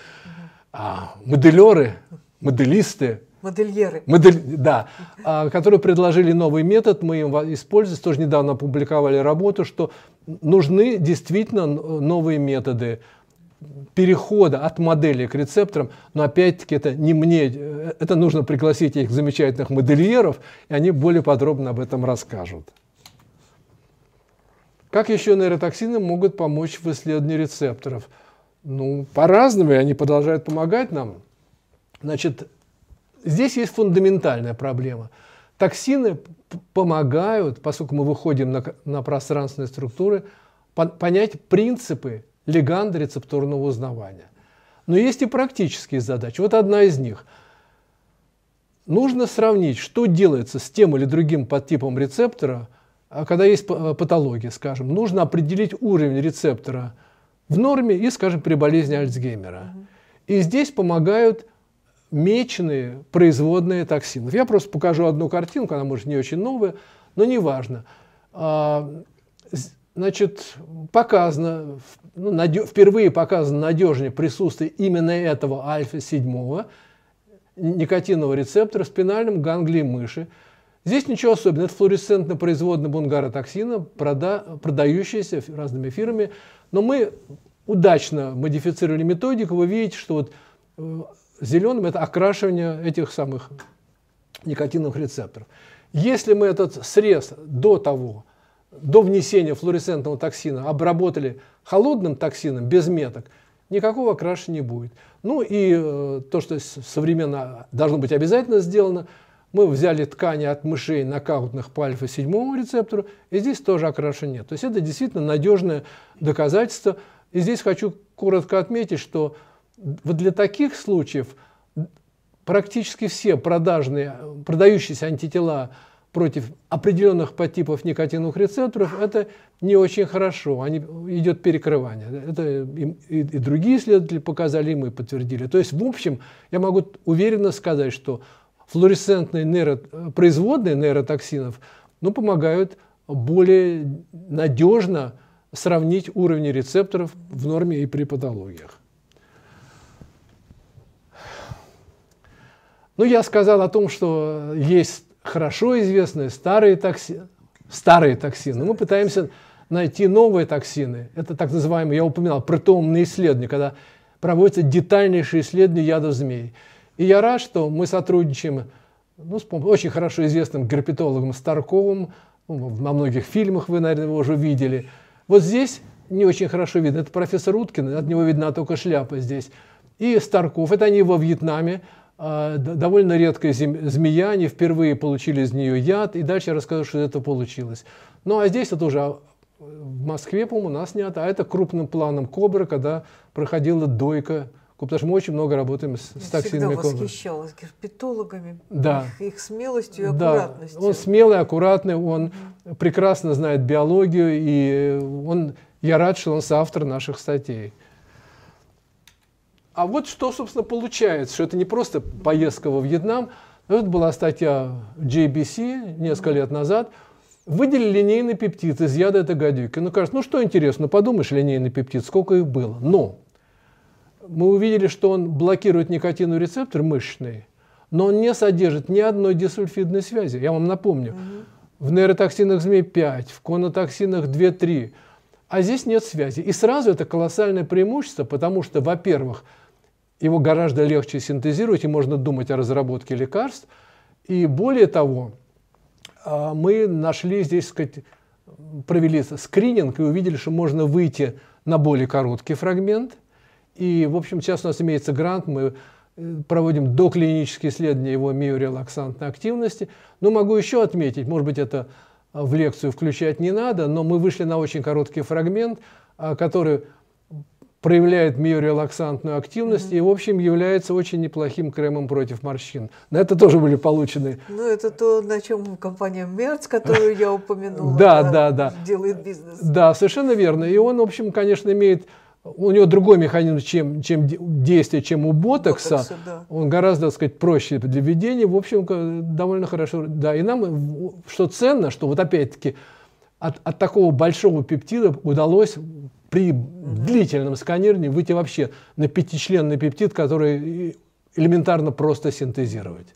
а, моделеры, моделисты, Модельеры. Модель, да, а, которые предложили новый метод, мы им используем, тоже недавно опубликовали работу, что нужны действительно новые методы перехода от модели к рецепторам, но опять-таки это не мне, э, это нужно пригласить их замечательных модельеров, и они более подробно об этом расскажут. Как еще нейротоксины могут помочь в исследовании рецепторов? Ну, по-разному, они продолжают помогать нам. Значит, здесь есть фундаментальная проблема. Токсины помогают, поскольку мы выходим на, на пространственные структуры, по понять принципы легандо-рецепторного узнавания. Но есть и практические задачи. Вот одна из них. Нужно сравнить, что делается с тем или другим подтипом рецептора а когда есть э, патология, скажем, нужно определить уровень рецептора в норме и, скажем, при болезни Альцгеймера. И здесь помогают меченые производные токсинов. Я просто покажу одну картинку, она, может, не очень новая, но неважно. А, значит, показано, ну, надё, впервые показано надежнее присутствие именно этого альфа-7 никотинового рецептора в спинальном ганглии мыши, Здесь ничего особенного. Это флуоресцентная производная бунгаротоксина, прода, продающаяся разными фирмами. Но мы удачно модифицировали методику. Вы видите, что вот э, зеленым это окрашивание этих самых никотиновых рецепторов. Если мы этот срез до того, до внесения флуоресцентного токсина обработали холодным токсином без меток, никакого окрашивания не будет. Ну и э, то, что современно должно быть обязательно сделано – мы взяли ткани от мышей нокаутных по альфа-7 рецептору, и здесь тоже окрашивания нет. То есть это действительно надежное доказательство. И здесь хочу коротко отметить, что вот для таких случаев практически все продажные, продающиеся антитела против определенных подтипов никотиновых рецепторов, это не очень хорошо, они, идет перекрывание. Это и, и, и другие исследователи показали, и мы подтвердили. То есть, в общем, я могу уверенно сказать, что флуоресцентные нейро, производные нейротоксинов ну, помогают более надежно сравнить уровни рецепторов в норме и при патологиях. Ну, я сказал о том, что есть хорошо известные старые токси, старые токсины. Ну, мы пытаемся найти новые токсины. Это так называемые, я упоминал, протомные исследования, когда проводятся детальнейшие исследования ядов змей. И я рад, что мы сотрудничаем ну, с очень хорошо известным герпетологом Старковым, ну, на многих фильмах вы, наверное, его уже видели. Вот здесь не очень хорошо видно. Это профессор Уткин, от него видна только шляпа здесь. И Старков, это они во Вьетнаме, а, довольно редкая змея, они впервые получили из нее яд, и дальше я расскажу, что это получилось. Ну а здесь это уже а, в Москве, по-моему, у нас снято, а это крупным планом кобра, когда проходила дойка покупку, потому что мы очень много работаем с, с таксидными компаниями. восхищалась герпетологами, да. их, их смелостью и да. аккуратностью. Он смелый, аккуратный, он mm. прекрасно знает биологию, и он, я рад, что он соавтор наших статей. А вот что, собственно, получается, что это не просто поездка во Вьетнам, это была статья JBC несколько лет назад, Выделили линейный пептид из яда этой гадюки. Ну, кажется, ну что интересно, подумаешь, линейный пептид, сколько их было. Но мы увидели, что он блокирует никотиновый рецептор мышечный, но он не содержит ни одной дисульфидной связи. Я вам напомню, угу. в нейротоксинах змей 5, в конотоксинах 2-3, а здесь нет связи. И сразу это колоссальное преимущество, потому что, во-первых, его гораздо легче синтезировать, и можно думать о разработке лекарств. И более того, а, мы нашли здесь, сказать, провели скрининг и увидели, что можно выйти на более короткий фрагмент – и, в общем, сейчас у нас имеется грант, мы э, проводим доклинические исследования его миорелаксантной активности. Но могу еще отметить, может быть, это э, в лекцию включать не надо, но мы вышли на очень короткий фрагмент, а, который проявляет миорелаксантную активность mm-hmm. и, в общем, является очень неплохим кремом против морщин. На это тоже были получены. Ну, это то, на чем компания Мерц, которую я упомянула, делает бизнес. Да, совершенно верно. И он, в общем, конечно, имеет у него другой механизм, чем, чем действие, чем у ботокса. ботокса да. Он гораздо, так сказать, проще для введения. В общем, довольно хорошо. Да, и нам, что ценно, что вот опять-таки от, от такого большого пептида удалось при угу. длительном сканировании выйти вообще на пятичленный пептид, который элементарно просто синтезировать.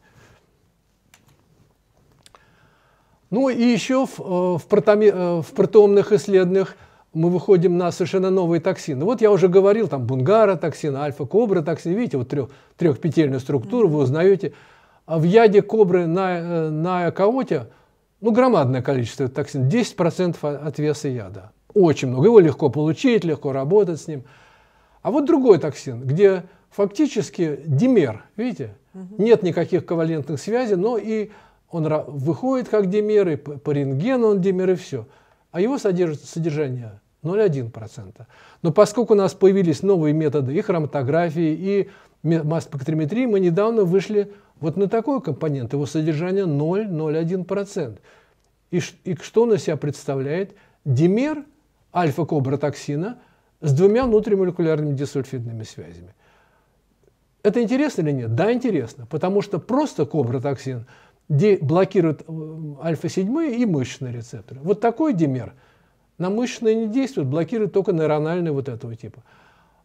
Ну и еще в, э, в, протоми, э, в протомных исследованиях – мы выходим на совершенно новые токсины. Вот я уже говорил, там бунгара токсин, альфа-кобра токсин. Видите, вот трех, трехпетельную структуру вы узнаете. А в яде кобры на, э, на каоте ну, громадное количество токсин, 10% от веса яда. Очень много. Его легко получить, легко работать с ним. А вот другой токсин, где фактически димер, видите, нет никаких ковалентных связей, но и он выходит как димер, и по рентгену он димер, и все. А его содержание 0,1%. Но поскольку у нас появились новые методы и хроматографии, и масс-спектрометрии, мы недавно вышли вот на такой компонент, его содержание 0,01%. И, и что он из себя представляет? Димер альфа-кобратоксина с двумя внутримолекулярными дисульфидными связями. Это интересно или нет? Да, интересно, потому что просто кобратоксин блокирует э, альфа-7 и мышечные рецепторы. Вот такой димер – на мышечное не действует, блокирует только нейрональные вот этого типа.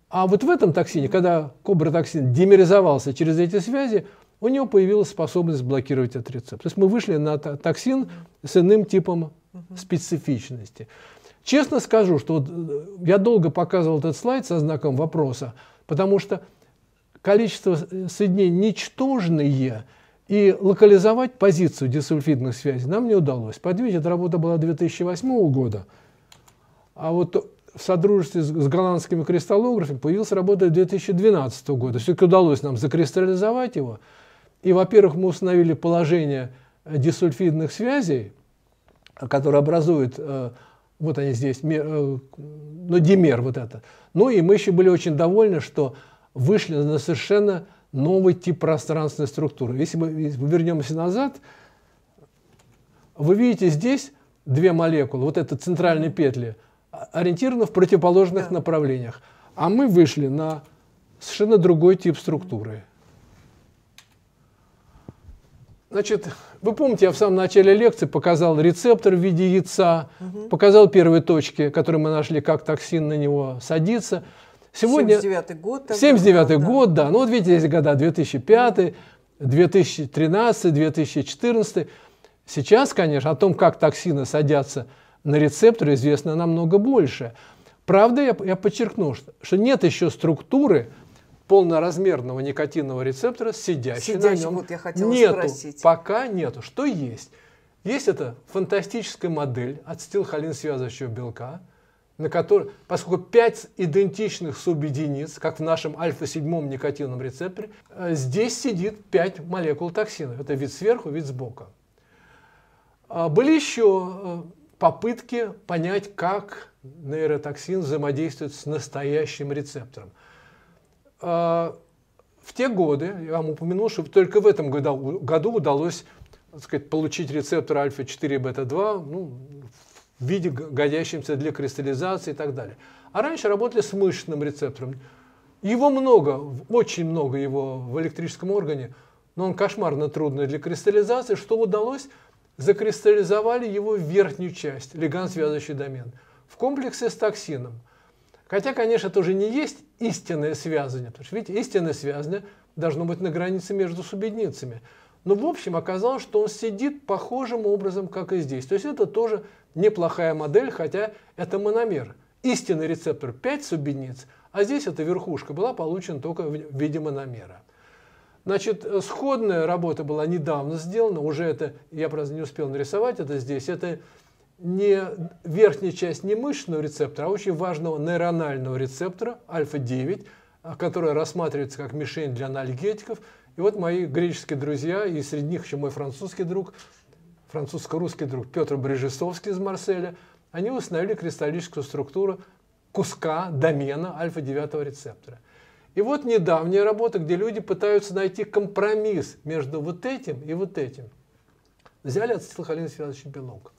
А вот в этом токсине, когда кобратоксин демеризовался через эти связи, у него появилась способность блокировать этот рецепт. То есть мы вышли на токсин с иным типом специфичности. Честно скажу, что вот э, я долго показывал этот слайд со знаком вопроса, потому что количество э, соединений ничтожные, и локализовать позицию дисульфидных связей нам не удалось. Подвижная работа была 2008 года – а вот в содружестве с, с голландскими кристаллографами появилась работа 2012 года. Все-таки удалось нам закристаллизовать его. И, во-первых, мы установили положение э, дисульфидных связей, которые образуют, э, вот они здесь, э, ну, димер вот это. Ну и мы еще были очень довольны, что вышли на совершенно новый тип пространственной структуры. Если мы, если мы вернемся назад, вы видите здесь две молекулы, вот это центральные петли – ориентировано в противоположных да. направлениях. А мы вышли на совершенно другой тип структуры. Значит, вы помните, я в самом начале лекции показал рецептор в виде яйца, угу. показал первые точки, которые мы нашли, как токсин на него садится. Сегодня 79 год. 79 да. год, да. Ну вот видите, здесь года 2005, 2013, 2014. Сейчас, конечно, о том, как токсины садятся – на рецепторы известно намного больше. Правда, я, я подчеркну, что, что нет еще структуры полноразмерного никотинового рецептора, сидящего на нем. Вот я хотела нету, спросить. Пока нету. Что есть? Есть эта фантастическая модель ацетилхолин связывающего белка, на которой, поскольку 5 идентичных субъединиц, как в нашем альфа-7 никотиновом рецепторе, э, здесь сидит 5 молекул токсина. Это вид сверху, вид сбоку. А, были еще э, попытке понять, как нейротоксин взаимодействует с настоящим рецептором. А, в те годы, я вам упомянул, что только в этом году, удалось так сказать, получить рецептор альфа-4 бета-2 ну, в виде годящимся для кристаллизации и так далее. А раньше работали с мышечным рецептором. Его много, очень много его в электрическом органе, но он кошмарно трудный для кристаллизации. Что удалось? закристаллизовали его верхнюю часть, лиган связывающий домен, в комплексе с токсином. Хотя, конечно, это уже не есть истинное связывание, потому что, видите, истинное связывание должно быть на границе между субедницами. Но, в общем, оказалось, что он сидит похожим образом, как и здесь. То есть это тоже неплохая модель, хотя это мономер. Истинный рецептор 5 субедниц, а здесь эта верхушка была получена только в виде мономера. Значит, э, сходная работа была недавно сделана, уже это, я, правда, не успел нарисовать это здесь, это не верхняя часть не мышечного рецептора, а очень важного нейронального рецептора, альфа-9, э, который рассматривается как мишень для анальгетиков. И вот мои греческие друзья, и среди них еще мой французский друг, французско-русский друг Петр Брежесовский из Марселя, они установили кристаллическую структуру куска домена альфа-9 рецептора – и вот недавняя работа, где люди пытаются найти компромисс между вот этим и вот этим. Взяли ацетилхолин связочный белок.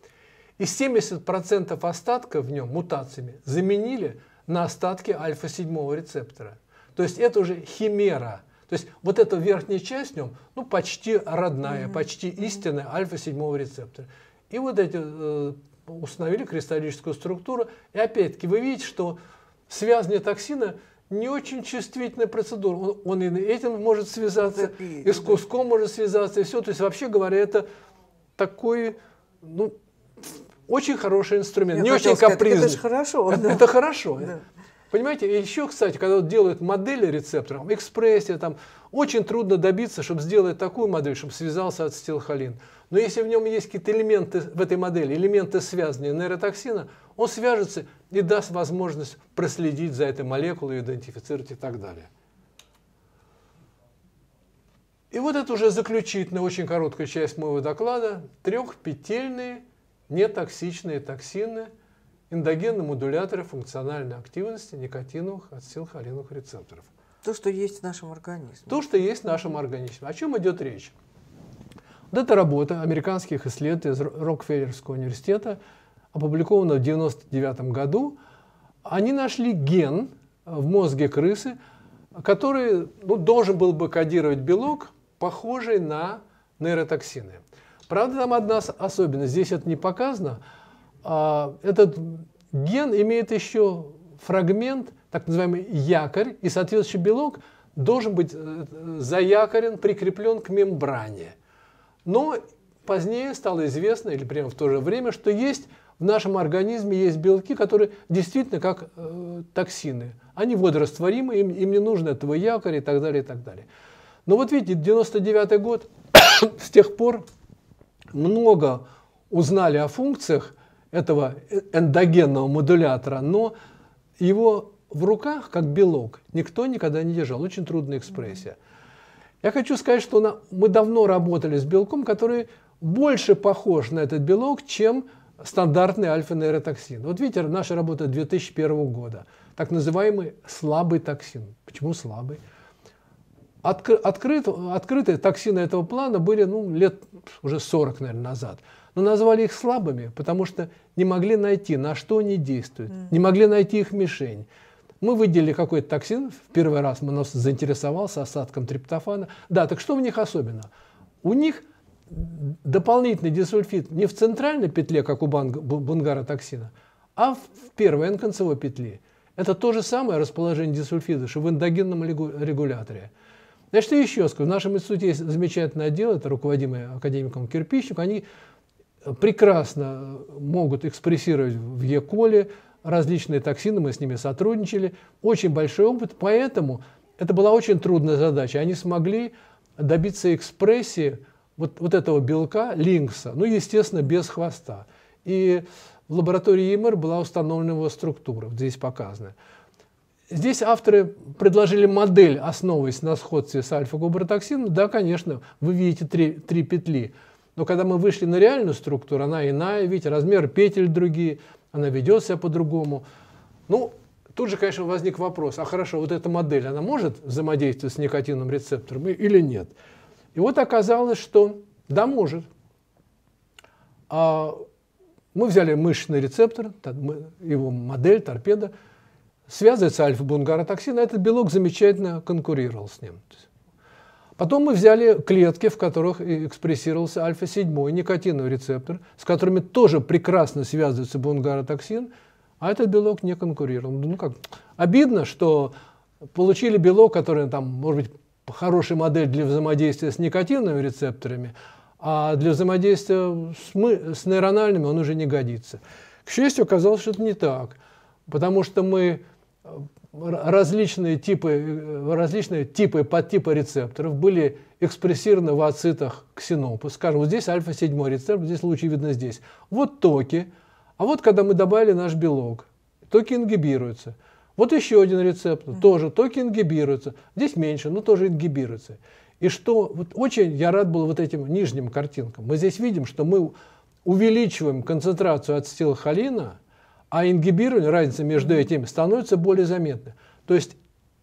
И 70% остатка в нем мутациями заменили на остатки альфа-7 рецептора. То есть это уже химера. То есть вот эта верхняя часть в нем, ну, почти родная, mm-hmm. почти истинная альфа-7 рецептора. И вот эти э, установили кристаллическую структуру. И опять-таки вы видите, что связание токсина – не очень чувствительная процедура. Он, он и этим может связаться, и с куском может связаться, и все. То есть, вообще говоря, это такой, ну, очень хороший инструмент, Я не очень сказать, капризный. Это же хорошо. Это, да. это хорошо. Да. Понимаете, еще, кстати, когда вот делают модели рецепторов, экспрессия, там, очень трудно добиться, чтобы сделать такую модель, чтобы связался ацетилхолин. Но если в нем есть какие-то элементы в этой модели, элементы связанные нейротоксина, он свяжется и даст возможность проследить за этой молекулой, идентифицировать и так далее. И вот это уже заключительная, очень короткая часть моего доклада. Трехпетельные нетоксичные токсины эндогенные модуляторы функциональной активности никотиновых ацетилхолиновых рецепторов. То, что есть в нашем организме. То, что есть в нашем организме. О чем идет речь? Вот эта работа американских исследователей из Рокфеллерского университета – опубликовано в 1999 году, они нашли ген в мозге крысы, который ну, должен был бы кодировать белок, похожий на нейротоксины. Правда, там одна особенность, здесь это не показано. А, этот ген имеет еще фрагмент, так называемый якорь, и соответствующий белок должен быть э, заякорен, прикреплен к мембране. Но позднее стало известно, или прямо в то же время, что есть в нашем организме есть белки, которые действительно как э, токсины. Они водорастворимы, им, им не нужно этого якоря и так далее, и так далее. Но вот видите, 99 год, с тех пор много узнали о функциях этого эндогенного модулятора, но его в руках, как белок, никто никогда не держал. Очень трудная экспрессия. Я хочу сказать, что на, мы давно работали с белком, который больше похож на этот белок, чем стандартный альфа-нейротоксин. Вот видите, наша работа 2001 года. Так называемый слабый токсин. Почему слабый? открыт, открытые токсины этого плана были ну, лет уже 40, наверное, назад. Но назвали их слабыми, потому что не могли найти, на что они действуют. Не могли найти их мишень. Мы выделили какой-то токсин, в первый раз мы нас заинтересовался осадком триптофана. Да, так что в них особенно? У них дополнительный дисульфид не в центральной петле, как у токсина, а в первой N-концевой петле. Это то же самое расположение дисульфида, что в эндогенном регуляторе. что еще скажу, в нашем институте есть замечательный отдел, это руководимый академиком Кирпичник, они прекрасно э, могут экспрессировать в Е-коле различные токсины, мы с ними сотрудничали, очень большой опыт, поэтому это была очень трудная задача. Они смогли добиться экспрессии вот, вот этого белка, линкса, ну, естественно, без хвоста. И в лаборатории ИМР была установлена его структура, вот здесь показано. Здесь авторы предложили модель, основываясь на сходстве с альфа-губаротоксином. Да, конечно, вы видите три, три петли. Но когда мы вышли на реальную структуру, она иная, видите, размер петель другие, она ведет себя по-другому. Ну, тут же, конечно, возник вопрос, а хорошо, вот эта модель, она может взаимодействовать с никотиновым рецептором или нет? И вот оказалось, что да, может. А мы взяли мышечный рецептор, его модель, торпеда, связывается альфа-бунгаротоксин, а этот белок замечательно конкурировал с ним. Потом мы взяли клетки, в которых экспрессировался альфа-7, никотиновый рецептор, с которыми тоже прекрасно связывается бунгаротоксин, а этот белок не конкурировал. Ну как, обидно, что получили белок, который там, может быть, хорошей модель для взаимодействия с никотиновыми рецепторами, а для взаимодействия с, мы, с нейрональными он уже не годится. К счастью, оказалось, что это не так, потому что мы э, различные типы, э, различные типы подтипы рецепторов были экспрессированы в ацитах ксенопа. Скажем, вот здесь альфа-7 рецептор, здесь лучше видно здесь. Вот токи. А вот когда мы добавили наш белок, токи ингибируются. Вот еще один рецепт, mm-hmm. тоже токи ингибируются. Здесь меньше, но тоже ингибируется. И что вот очень я рад был вот этим нижним картинкам. Мы здесь видим, что мы увеличиваем концентрацию ацетилхолина, а ингибирование, разница между этими, становится более заметной. То есть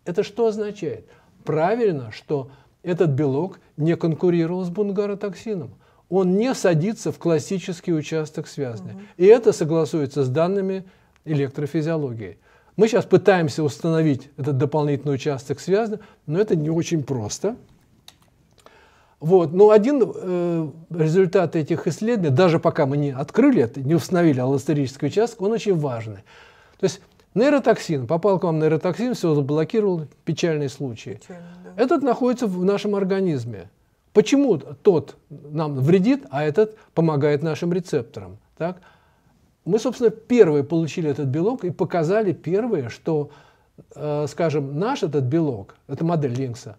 это что означает? Правильно, что этот белок не конкурировал с бунгаротоксином. Он не садится в классический участок связанный. Угу. И это согласуется с данными электрофизиологии. Мы сейчас пытаемся установить этот дополнительный участок связанно, но это не очень просто. Вот. Но один э, результат этих исследований, даже пока мы не открыли это, не установили аллостерический участок, он очень важный. То есть нейротоксин, попал к вам нейротоксин, все заблокировал, печальный случай. Печально, да. Этот находится в нашем организме. Почему тот нам вредит, а этот помогает нашим рецепторам? Так? мы, собственно, первые получили этот белок и показали первые, что, э, скажем, наш этот белок, это модель Линкса,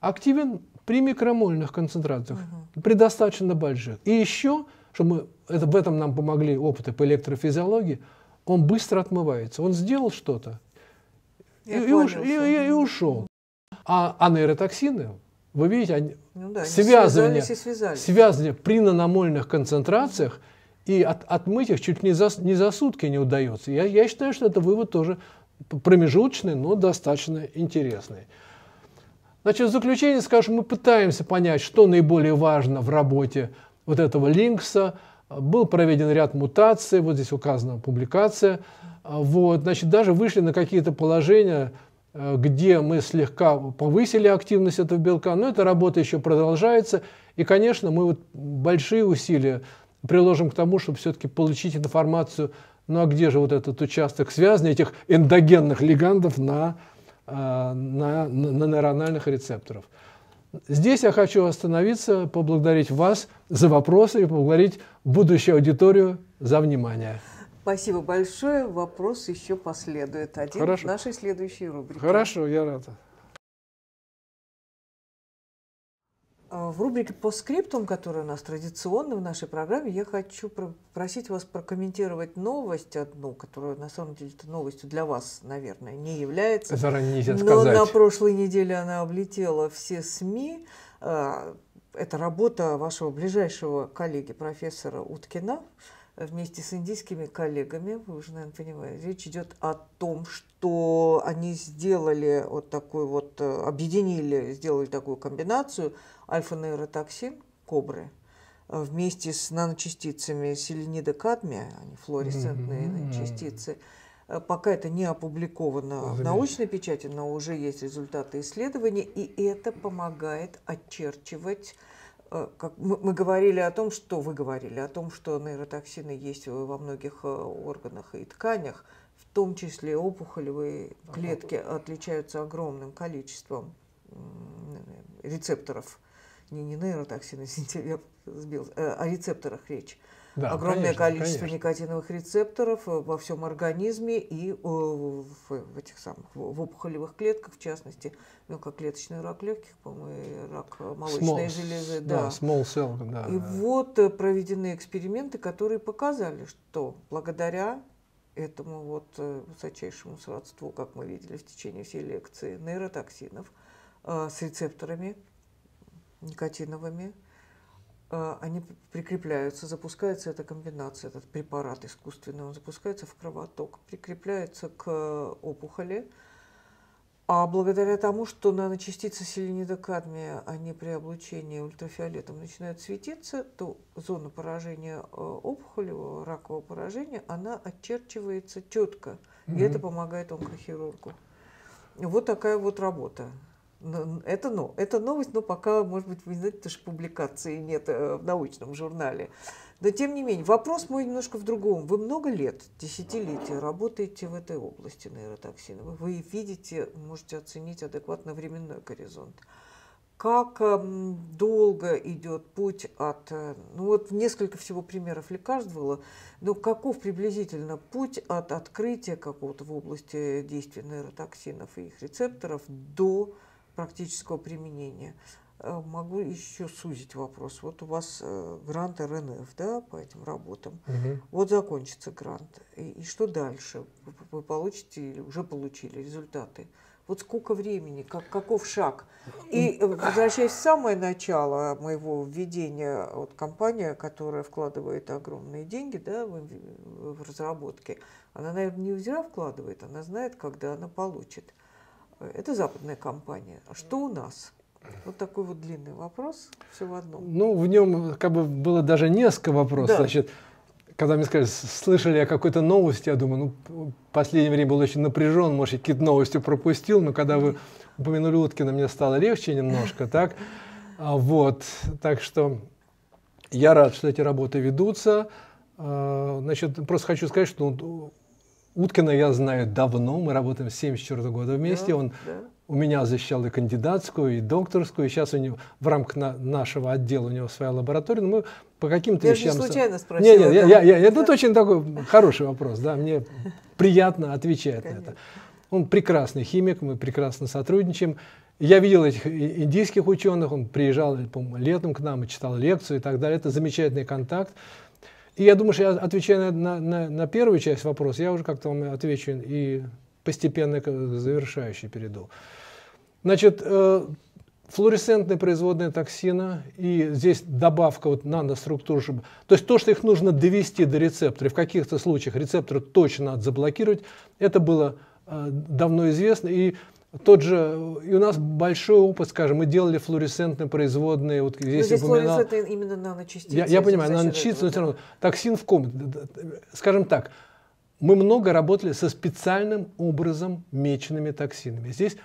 активен при микромольных концентрациях, угу. при достаточно больших. И еще, что мы, это, в этом нам помогли опыты по электрофизиологии, он быстро отмывается. Он сделал что-то и, и, уш, и, и, и ушел. А, а нейротоксины, вы видите, они, ну да, связывание, связывание при наномольных концентрациях – и от, отмыть их чуть не за, не за сутки не удается. Я, я считаю, что это вывод тоже промежуточный, но достаточно интересный. Значит, в заключение скажу, мы пытаемся понять, что наиболее важно в работе вот этого линкса. Был проведен ряд мутаций, вот здесь указана публикация. Вот, значит, даже вышли на какие-то положения, э, где мы слегка повысили активность этого белка, но эта работа еще продолжается. И, конечно, мы вот большие усилия приложим к тому, чтобы все-таки получить информацию, ну а где же вот этот участок связан этих эндогенных легандов на, э, на, на, на нейрональных рецепторов. Здесь я хочу остановиться, поблагодарить вас за вопросы и поблагодарить будущую аудиторию за внимание. Спасибо большое. Вопрос еще последует. Один Хорошо. в нашей следующей рубрике. Хорошо, я рада. Э, в рубрике по скриптум, которая у нас традиционно в нашей программе, я хочу просить вас прокомментировать новость одну, которая на самом деле новостью для вас, наверное, не является. Заранее нельзя Но сказать. на прошлой неделе она облетела все СМИ. Э, это работа вашего ближайшего коллеги, профессора Уткина, вместе с индийскими коллегами, вы уже, наверное, понимаете, речь идет о том, что они сделали вот такой вот, э, объединили, сделали такую комбинацию альфа-нейротоксин, кобры, э, вместе с наночастицами селенида кадмия, они флуоресцентные mm-hmm. частицы, э, пока это не опубликовано в научной печати, но уже есть результаты исследований, и это помогает очерчивать Э, как мы, мы говорили о том, что вы говорили, о том, что нейротоксины есть э, во многих э, органах и тканях, в том числе опухолевые клетки отличаются огромным количеством рецепторов. Не, не нейротоксины, извините, я сбил, о рецепторах речь. Да, огромное конечно, количество конечно. никотиновых рецепторов э, во всем организме и э, в, в этих самых в опухолевых клетках, в частности, мелкоклеточный ну, рак легких, по-моему, рак молочной small, железы. Да, small cell, да. И да. вот э, проведены эксперименты, которые показали, что благодаря этому вот высочайшему сродству, как мы видели в течение всей лекции, нейротоксинов с рецепторами никотиновыми, а, они прикрепляются, запускается эта комбинация, этот препарат искусственный, он запускается в кровоток, прикрепляется к опухоли, а благодаря тому, что наночастицы селенида кадмия, они а при облучении ультрафиолетом начинают светиться, то зона поражения э, опухолевого, ракового поражения, она очерчивается четко. Mm-hmm. И это помогает онкохирургу. Вот такая вот работа. Ну, это, ну, это новость, но пока, может быть, вы не знаете, потому что публикации нет э, в научном журнале. Но, тем не менее, вопрос мой немножко в другом. Вы много лет, десятилетия работаете в этой области нейротоксинов. Вы видите, можете оценить адекватно временной горизонт. Как эм, долго идет путь от... Э, ну вот несколько всего примеров лекарств было, но каков приблизительно путь от открытия какого-то в области действия нейротоксинов и их рецепторов до практического применения. Э, могу еще сузить вопрос. Вот у вас э, грант РНФ, да, по этим работам. Угу. Вот закончится грант. И, и что дальше? Вы получите или уже получили результаты? Вот сколько времени, как, каков шаг? И э, возвращаясь в самое начало моего введения, вот компания, которая вкладывает огромные деньги да, в, в разработке, она, наверное, не зря вкладывает, она знает, когда она получит. Это западная компания. А что у нас? Вот такой вот длинный вопрос, все в одном. Ну, в нем как бы было даже несколько вопросов. Да. Значит, когда мне сказали, слышали о какой-то новости, я думаю, ну, в последнее время был очень напряжен, может, какие-то новости пропустил, но когда вы упомянули Уткина, мне стало легче немножко, так? А, вот, так что я рад, что эти работы ведутся. А, значит, просто хочу сказать, что Уткина я знаю давно, мы работаем с 1974 года вместе, да, он да. у меня защищал и кандидатскую, и докторскую, и сейчас у него в рамках на, нашего отдела у него своя лаборатория, но мы по каким-то я вещам... Я не случайно спросила. Нет, нет, я, я, я, это да. очень такой хороший вопрос, да, мне приятно отвечать на это. Он прекрасный химик, мы прекрасно сотрудничаем. Я видел этих индийских ученых, он приезжал летом к нам и читал лекцию и так далее. Это замечательный контакт. И я думаю, что я отвечаю на, на, на первую часть вопроса, я уже как-то вам отвечу и постепенно к завершающей перейду. Значит, э, флуоресцентные производные токсина, и здесь добавка вот наноструктур, чтобы, то есть то, что их нужно довести до рецептора, в каких-то случаях рецептор точно надо заблокировать, это было э, давно известно, и тот же, и у нас большой опыт, скажем, мы делали флуоресцентные производные, вот здесь, ну, здесь упоминал... флуоресцентные именно наночастицы. Я, я понимаю, наночастицы, но все равно, токсин в комнате, скажем так, мы много работали со специальным образом меченными токсинами. Здесь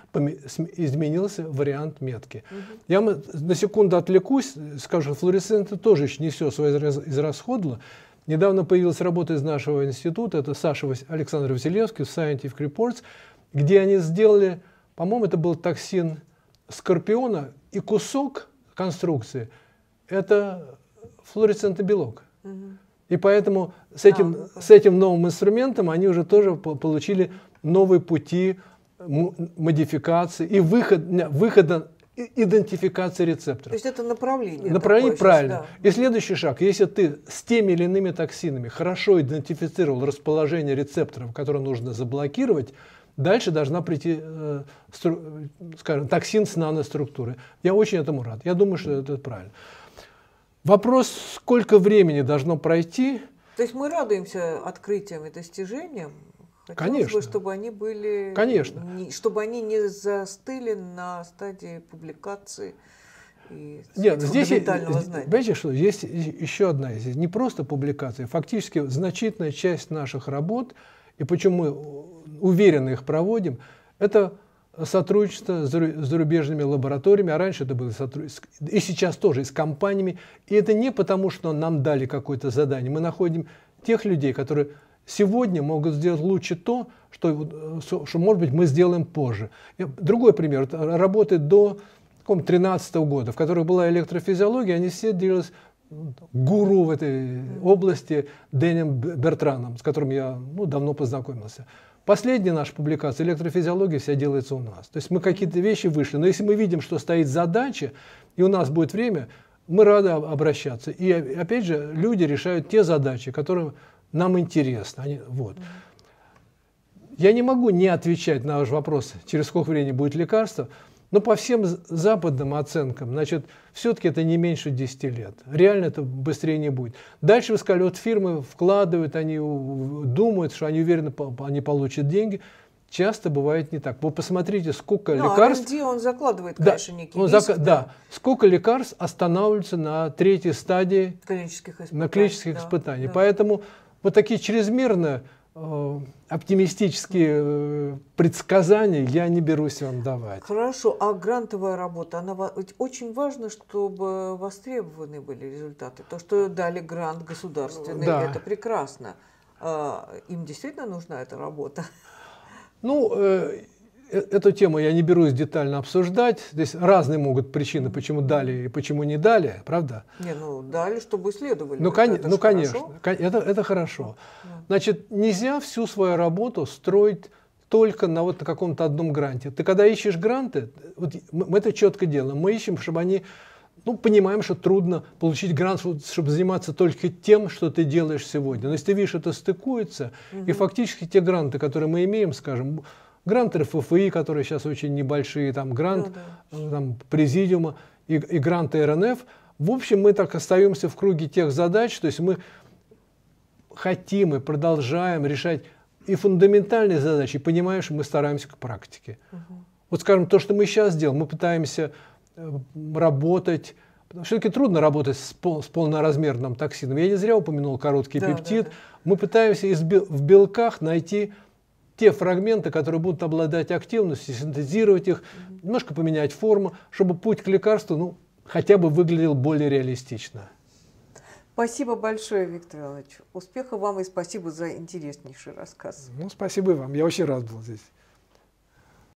изменился вариант метки. Угу. Я на секунду отвлекусь, скажу, флуоресценты тоже еще не все свое израсходовало. Недавно появилась работа из нашего института, это Саша Александр Василевский в Scientific Reports, где они сделали по-моему, это был токсин скорпиона, и кусок конструкции – это флуоресцентный белок. И поэтому с этим, а. с этим новым инструментом они уже тоже получили новые пути модификации и выход, выхода идентификации рецепторов. То есть это направление. Направление такое, правильно. да. И следующий шаг. Если ты с теми или иными токсинами хорошо идентифицировал расположение рецепторов, которые нужно заблокировать, Дальше должна прийти, э, скажем, токсин с наноструктуры. Я очень этому рад. Я думаю, что это правильно. Вопрос, сколько времени должно пройти? То есть мы радуемся открытиям и достижениям. Хотелось Конечно. бы, чтобы они были, Конечно. Не, чтобы они не застыли на стадии публикации. И, Нет, ну здесь, э, знаете что есть еще одна, здесь не просто публикация, а фактически значительная часть наших работ, и почему мы уверенно их проводим, это сотрудничество с зарубежными лабораториями, а раньше это было сотрудничество, и сейчас тоже, и с компаниями. И это не потому, что нам дали какое-то задание. Мы находим тех людей, которые сегодня могут сделать лучше то, что, э, что может быть, мы сделаем позже. Другой пример. Работы до 2013 -го года, в которых была электрофизиология, они все делались гуру в этой области Дэнем Бертраном, с которым я ну, давно познакомился. Последняя наша публикация «Электрофизиология вся делается у нас». То есть мы какие-то вещи вышли, но если мы видим, что стоит задача, и у нас будет время, мы рады обращаться. И а, опять же, люди решают те задачи, которые нам интересны. Они, вот. Я не могу не отвечать на ваш вопрос, через сколько времени будет лекарство, но по всем западным оценкам, значит, все-таки это не меньше 10 лет. Реально это быстрее не будет. Дальше вы вот фирмы вкладывают, они думают, что они уверены, они получат деньги. Часто бывает не так. Вы посмотрите, сколько Но, ну, лекарств... А он закладывает, да, конечно, некий он риск. Зак... Да. да, сколько лекарств останавливаются на третьей стадии клинических испытаний. На клинических да, испытаний. Да. Поэтому вот такие чрезмерно Э, оптимистические э, предсказания я не берусь вам давать. Хорошо, а грантовая работа, она очень важно, чтобы востребованы были результаты. То, что дали грант государственный, да. это прекрасно. А, им действительно нужна эта работа. Ну, э, Э, эту тему я не берусь детально обсуждать. Здесь разные могут причины, почему дали и почему не дали, правда? Не, ну дали, чтобы исследовали. Ну, кон... это ну конечно, хорошо? Это, это хорошо. Да. Значит, нельзя всю свою работу строить только на вот каком-то одном гранте. Ты когда ищешь гранты, вот мы это четко делаем, мы ищем, чтобы они ну, понимаем, что трудно получить грант, чтобы заниматься только тем, что ты делаешь сегодня. Но если ты видишь, это стыкуется, угу. и фактически те гранты, которые мы имеем, скажем, Грант РФФИ, которые сейчас очень небольшие, там грант ну, да. Э, там, президиума и, и грант РНФ. В общем, мы так остаемся в круге тех задач, то есть мы хотим и продолжаем решать и фундаментальные задачи, и что мы стараемся к практике. Угу. Вот, скажем, то, что мы сейчас делаем, мы пытаемся э, работать все-таки трудно работать с, пол, с полноразмерным токсином. Я не зря упомянул короткий да, пептид. Да, да. Мы пытаемся из, в белках найти те фрагменты, которые будут обладать активностью, синтезировать их, немножко поменять форму, чтобы путь к лекарству ну, хотя бы выглядел более реалистично. Спасибо большое, Виктор Иванович. Успехов вам и спасибо за интереснейший рассказ. Ну, спасибо вам. Я очень рад был здесь.